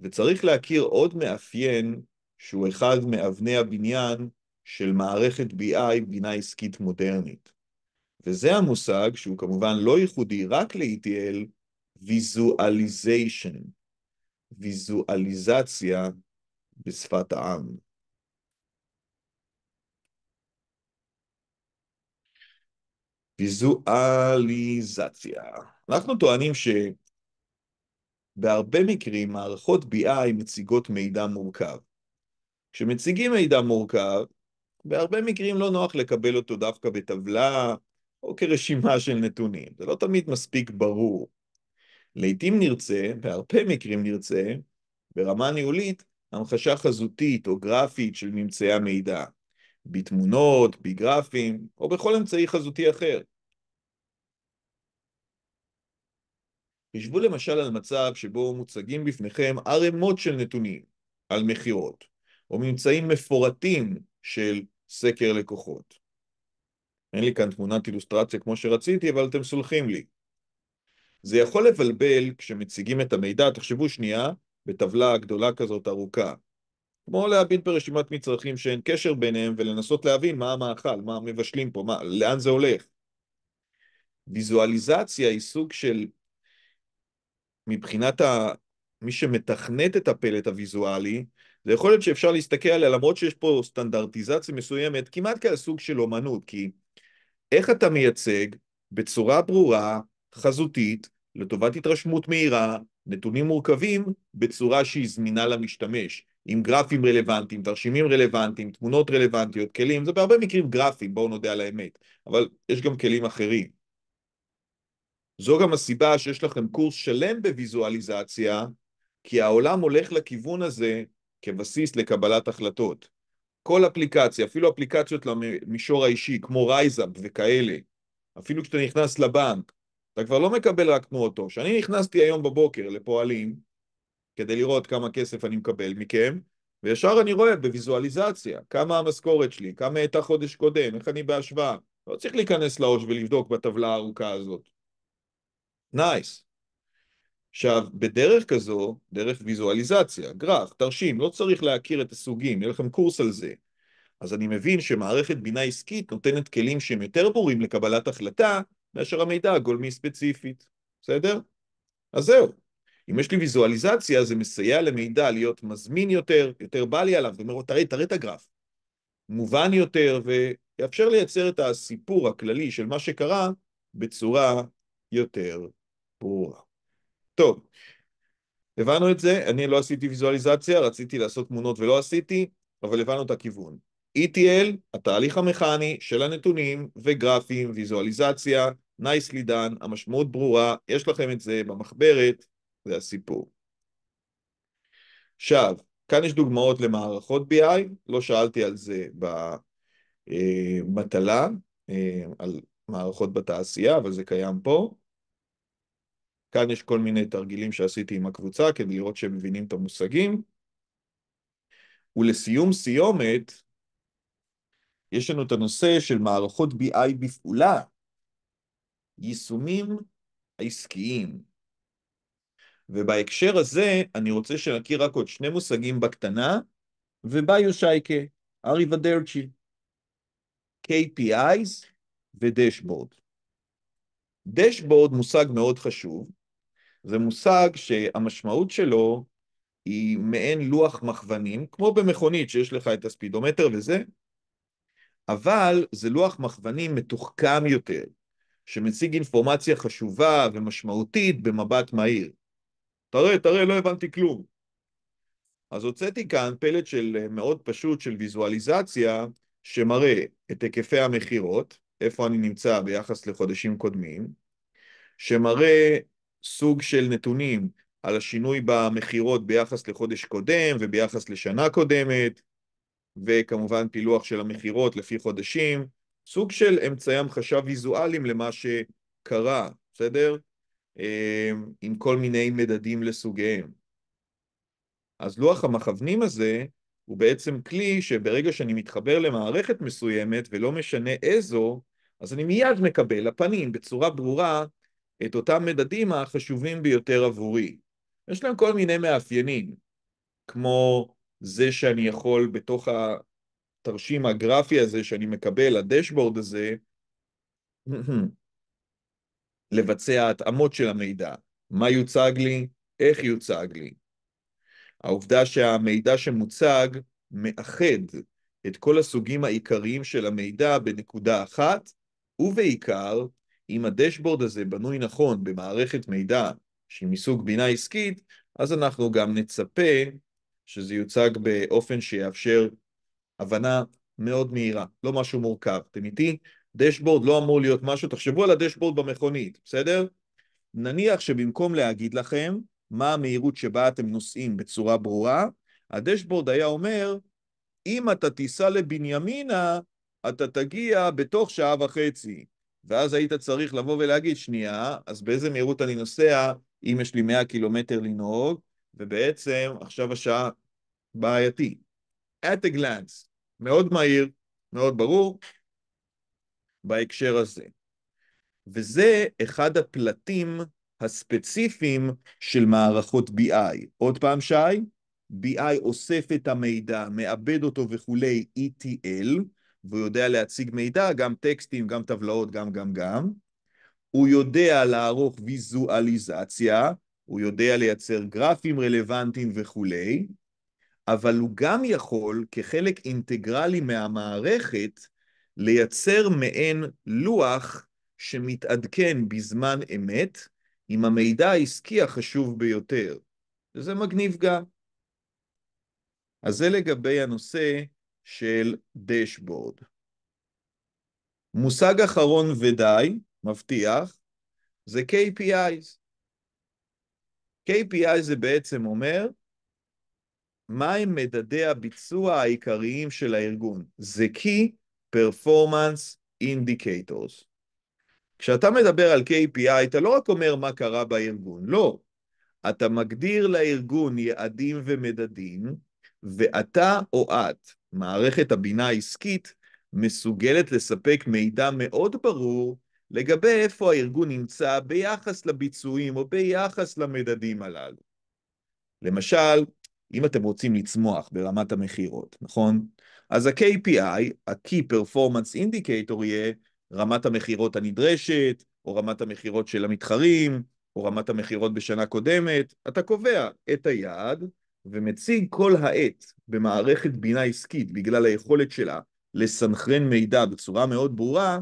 וצריך להכיר עוד מאפיין שהוא אחד מאבני הבניין של מערכת BI, בינה עסקית מודרנית. וזה המושג שהוא כמובן לא ייחודי רק ל-ETL, ויזואליזיישן, ויזואליזציה בשפת העם. ויזואליזציה. אנחנו טוענים שבהרבה מקרים מערכות BI מציגות מידע מורכב. כשמציגים מידע מורכב, בהרבה מקרים לא נוח לקבל אותו דווקא בטבלה או כרשימה של נתונים. זה לא תמיד מספיק ברור. לעתים נרצה, בהרבה מקרים נרצה, ברמה ניהולית, המחשה חזותית או גרפית של ממצאי המידע, בתמונות, בגרפים, או בכל אמצעי חזותי אחר. חשבו למשל על מצב שבו מוצגים בפניכם ערימות של נתונים על מכירות, או ממצאים מפורטים של סקר לקוחות. אין לי כאן תמונת אילוסטרציה כמו שרציתי, אבל אתם סולחים לי. זה יכול לבלבל כשמציגים את המידע, תחשבו שנייה, בטבלה גדולה כזאת ארוכה. כמו להביט ברשימת מצרכים שאין קשר ביניהם ולנסות להבין מה המאכל, מה מבשלים פה, מה, לאן זה הולך. ויזואליזציה היא סוג של, מבחינת ה... מי שמתכנת את הפלט הוויזואלי, זה יכול להיות שאפשר להסתכל עליה למרות שיש פה סטנדרטיזציה מסוימת, כמעט כעל סוג של אומנות, כי איך אתה מייצג בצורה ברורה, חזותית, לטובת התרשמות מהירה, נתונים מורכבים, בצורה שהיא זמינה למשתמש, עם גרפים רלוונטיים, תרשימים רלוונטיים, תמונות רלוונטיות, כלים, זה בהרבה מקרים גרפים, בואו נודה על האמת, אבל יש גם כלים אחרים. זו גם הסיבה שיש לכם קורס שלם בוויזואליזציה, כי העולם הולך לכיוון הזה כבסיס לקבלת החלטות. כל אפליקציה, אפילו אפליקציות למישור האישי, כמו רייזאפ וכאלה, אפילו כשאתה נכנס לבנק, אתה כבר לא מקבל רק תנועות טוב. כשאני נכנסתי היום בבוקר לפועלים, כדי לראות כמה כסף אני מקבל מכם, וישר אני רואה בוויזואליזציה כמה המשכורת שלי, כמה הייתה חודש קודם, איך אני בהשוואה. לא צריך להיכנס לעו"ש ולבדוק בטבלה הארוכה הזאת. נייס. Nice. עכשיו, בדרך כזו, דרך ויזואליזציה, גרף, תרשים, לא צריך להכיר את הסוגים, יהיה לכם קורס על זה. אז אני מבין שמערכת בינה עסקית נותנת כלים שהם יותר ברורים לקבלת החלטה מאשר המידע הגולמי ספציפית, בסדר? אז זהו. אם יש לי ויזואליזציה, זה מסייע למידע להיות מזמין יותר, יותר בא לי עליו, אומר, תראה, תראה את הגרף. מובן יותר, ויאפשר לייצר את הסיפור הכללי של מה שקרה בצורה יותר ברורה. טוב, הבנו את זה, אני לא עשיתי ויזואליזציה, רציתי לעשות תמונות ולא עשיתי, אבל הבנו את הכיוון. ETL, התהליך המכני של הנתונים וגרפים, ויזואליזציה, nicely done, המשמעות ברורה, יש לכם את זה במחברת, זה הסיפור. עכשיו, כאן יש דוגמאות למערכות BI, לא שאלתי על זה אה, במטלה, אה, על מערכות בתעשייה, אבל זה קיים פה. כאן יש כל מיני תרגילים שעשיתי עם הקבוצה כדי לראות שהם מבינים את המושגים. ולסיום סיומת, יש לנו את הנושא של מערכות BI בפעולה, יישומים עסקיים. ובהקשר הזה, אני רוצה שנכיר רק עוד שני מושגים בקטנה, וביו שייקה, ארי ודרצ'י, KPIs ודשבורד. דשבורד מושג מאוד חשוב, זה מושג שהמשמעות שלו היא מעין לוח מכוונים, כמו במכונית שיש לך את הספידומטר וזה, אבל זה לוח מכוונים מתוחכם יותר, שמציג אינפורמציה חשובה ומשמעותית במבט מהיר. תראה, תראה, לא הבנתי כלום. אז הוצאתי כאן פלט של מאוד פשוט של ויזואליזציה, שמראה את היקפי המכירות, איפה אני נמצא ביחס לחודשים קודמים, שמראה סוג של נתונים על השינוי במכירות ביחס לחודש קודם וביחס לשנה קודמת, וכמובן פילוח של המכירות לפי חודשים, סוג של אמצעי המחשה ויזואליים למה שקרה, בסדר? אמ, עם כל מיני מדדים לסוגיהם. אז לוח המכוונים הזה הוא בעצם כלי שברגע שאני מתחבר למערכת מסוימת ולא משנה איזו, אז אני מיד מקבל לפנים בצורה ברורה את אותם מדדים החשובים ביותר עבורי. יש להם כל מיני מאפיינים, כמו זה שאני יכול בתוך התרשים הגרפי הזה שאני מקבל, הדשבורד הזה, לבצע התאמות של המידע, מה יוצג לי, איך יוצג לי. העובדה שהמידע שמוצג מאחד את כל הסוגים העיקריים של המידע בנקודה אחת, ובעיקר אם הדשבורד הזה בנוי נכון במערכת מידע שהיא מסוג בינה עסקית, אז אנחנו גם נצפה שזה יוצג באופן שיאפשר הבנה מאוד מהירה, לא משהו מורכב. אתם איתי? דשבורד לא אמור להיות משהו, תחשבו על הדשבורד במכונית, בסדר? נניח שבמקום להגיד לכם מה המהירות שבה אתם נוסעים בצורה ברורה, הדשבורד היה אומר, אם אתה תיסע לבנימינה, אתה תגיע בתוך שעה וחצי. ואז היית צריך לבוא ולהגיד, שנייה, אז באיזה מהירות אני נוסע, אם יש לי 100 קילומטר לנהוג, ובעצם עכשיו השעה בעייתי. at a glance, מאוד מהיר, מאוד ברור, בהקשר הזה. וזה אחד הפלטים הספציפיים של מערכות BI. עוד פעם, שי, BI אוסף את המידע, מעבד אותו וכולי ETL, והוא יודע להציג מידע, גם טקסטים, גם טבלאות, גם גם גם. הוא יודע לערוך ויזואליזציה, הוא יודע לייצר גרפים רלוונטיים וכולי, אבל הוא גם יכול, כחלק אינטגרלי מהמערכת, לייצר מעין לוח שמתעדכן בזמן אמת עם המידע העסקי החשוב ביותר, וזה מגניב גם. אז זה לגבי הנושא של דשבורד. מושג אחרון ודי, מבטיח, זה KPIs. KPI זה בעצם אומר מהם מדדי הביצוע העיקריים של הארגון. זה Key Performance Indicators. כשאתה מדבר על KPI, אתה לא רק אומר מה קרה בארגון, לא. אתה מגדיר לארגון יעדים ומדדים, ואתה או את מערכת הבינה העסקית מסוגלת לספק מידע מאוד ברור לגבי איפה הארגון נמצא ביחס לביצועים או ביחס למדדים הללו. למשל, אם אתם רוצים לצמוח ברמת המכירות, נכון? אז ה-KPI, ה-Key Performance Indicator יהיה רמת המכירות הנדרשת, או רמת המכירות של המתחרים, או רמת המכירות בשנה קודמת. אתה קובע את היעד, ומציג כל העת במערכת בינה עסקית, בגלל היכולת שלה לסנכרן מידע בצורה מאוד ברורה,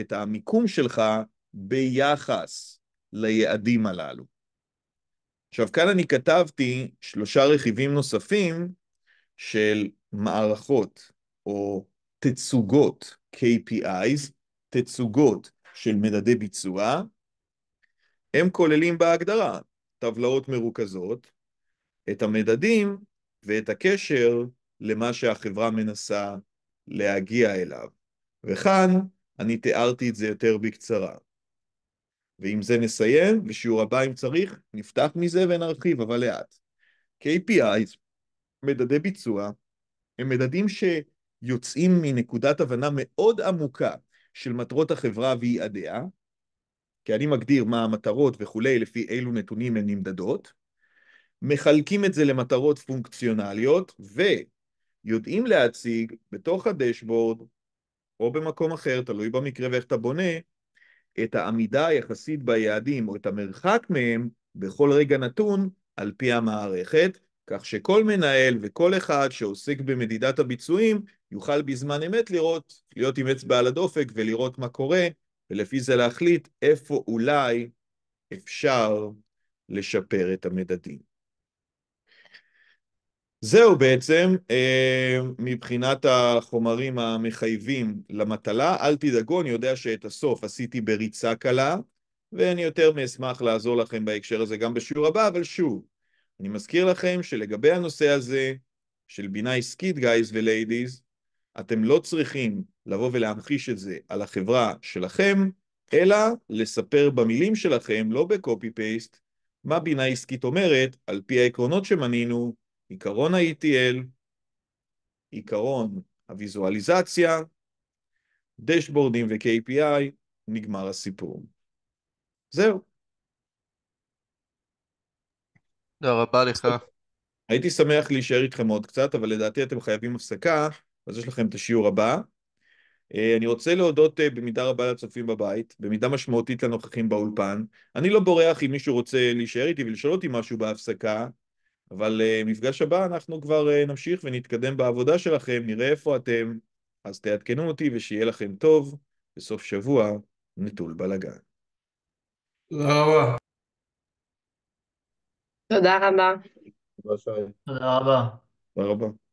את המיקום שלך ביחס ליעדים הללו. עכשיו, כאן אני כתבתי שלושה רכיבים נוספים של מערכות או תצוגות KPIs, תצוגות של מדדי ביצוע, הם כוללים בהגדרה טבלאות מרוכזות, את המדדים ואת הקשר למה שהחברה מנסה להגיע אליו. וכאן אני תיארתי את זה יותר בקצרה. ועם זה נסיים, ושיעור הבא אם צריך, נפתח מזה ונרחיב, אבל לאט. KPI, מדדי ביצוע, הם מדדים שיוצאים מנקודת הבנה מאוד עמוקה של מטרות החברה ויעדיה, כי אני מגדיר מה המטרות וכולי, לפי אילו נתונים הן נמדדות, מחלקים את זה למטרות פונקציונליות, ויודעים להציג בתוך הדשבורד, או במקום אחר, תלוי במקרה ואיך אתה בונה, את העמידה היחסית ביעדים או את המרחק מהם בכל רגע נתון על פי המערכת, כך שכל מנהל וכל אחד שעוסק במדידת הביצועים יוכל בזמן אמת לראות, להיות עם אצבע על הדופק ולראות מה קורה, ולפי זה להחליט איפה אולי אפשר לשפר את המדדים. זהו בעצם, אה, מבחינת החומרים המחייבים למטלה, אל תדאגו, אני יודע שאת הסוף עשיתי בריצה קלה, ואני יותר מאשמח לעזור לכם בהקשר הזה גם בשיעור הבא, אבל שוב, אני מזכיר לכם שלגבי הנושא הזה של בינה עסקית, guys וליידיז, אתם לא צריכים לבוא ולהמחיש את זה על החברה שלכם, אלא לספר במילים שלכם, לא בקופי פייסט, מה בינה עסקית אומרת, על פי העקרונות שמנינו, עיקרון ה-ETL, עיקרון הוויזואליזציה, דשבורדים ו-KPI, נגמר הסיפור. זהו. תודה רבה לך. הייתי שמח להישאר איתכם עוד קצת, אבל לדעתי אתם חייבים הפסקה, אז יש לכם את השיעור הבא. אה, אני רוצה להודות אה, במידה רבה לצופים בבית, במידה משמעותית לנוכחים באולפן. אני לא בורח אם מישהו רוצה להישאר איתי ולשאול אותי משהו בהפסקה, אבל אה, מפגש הבא אנחנו כבר אה, נמשיך ונתקדם בעבודה שלכם, נראה איפה אתם, אז תעדכנו אותי ושיהיה לכם טוב בסוף שבוע נטול בלאגן. תודה רבה. תודה רבה. תודה רבה. תודה רבה.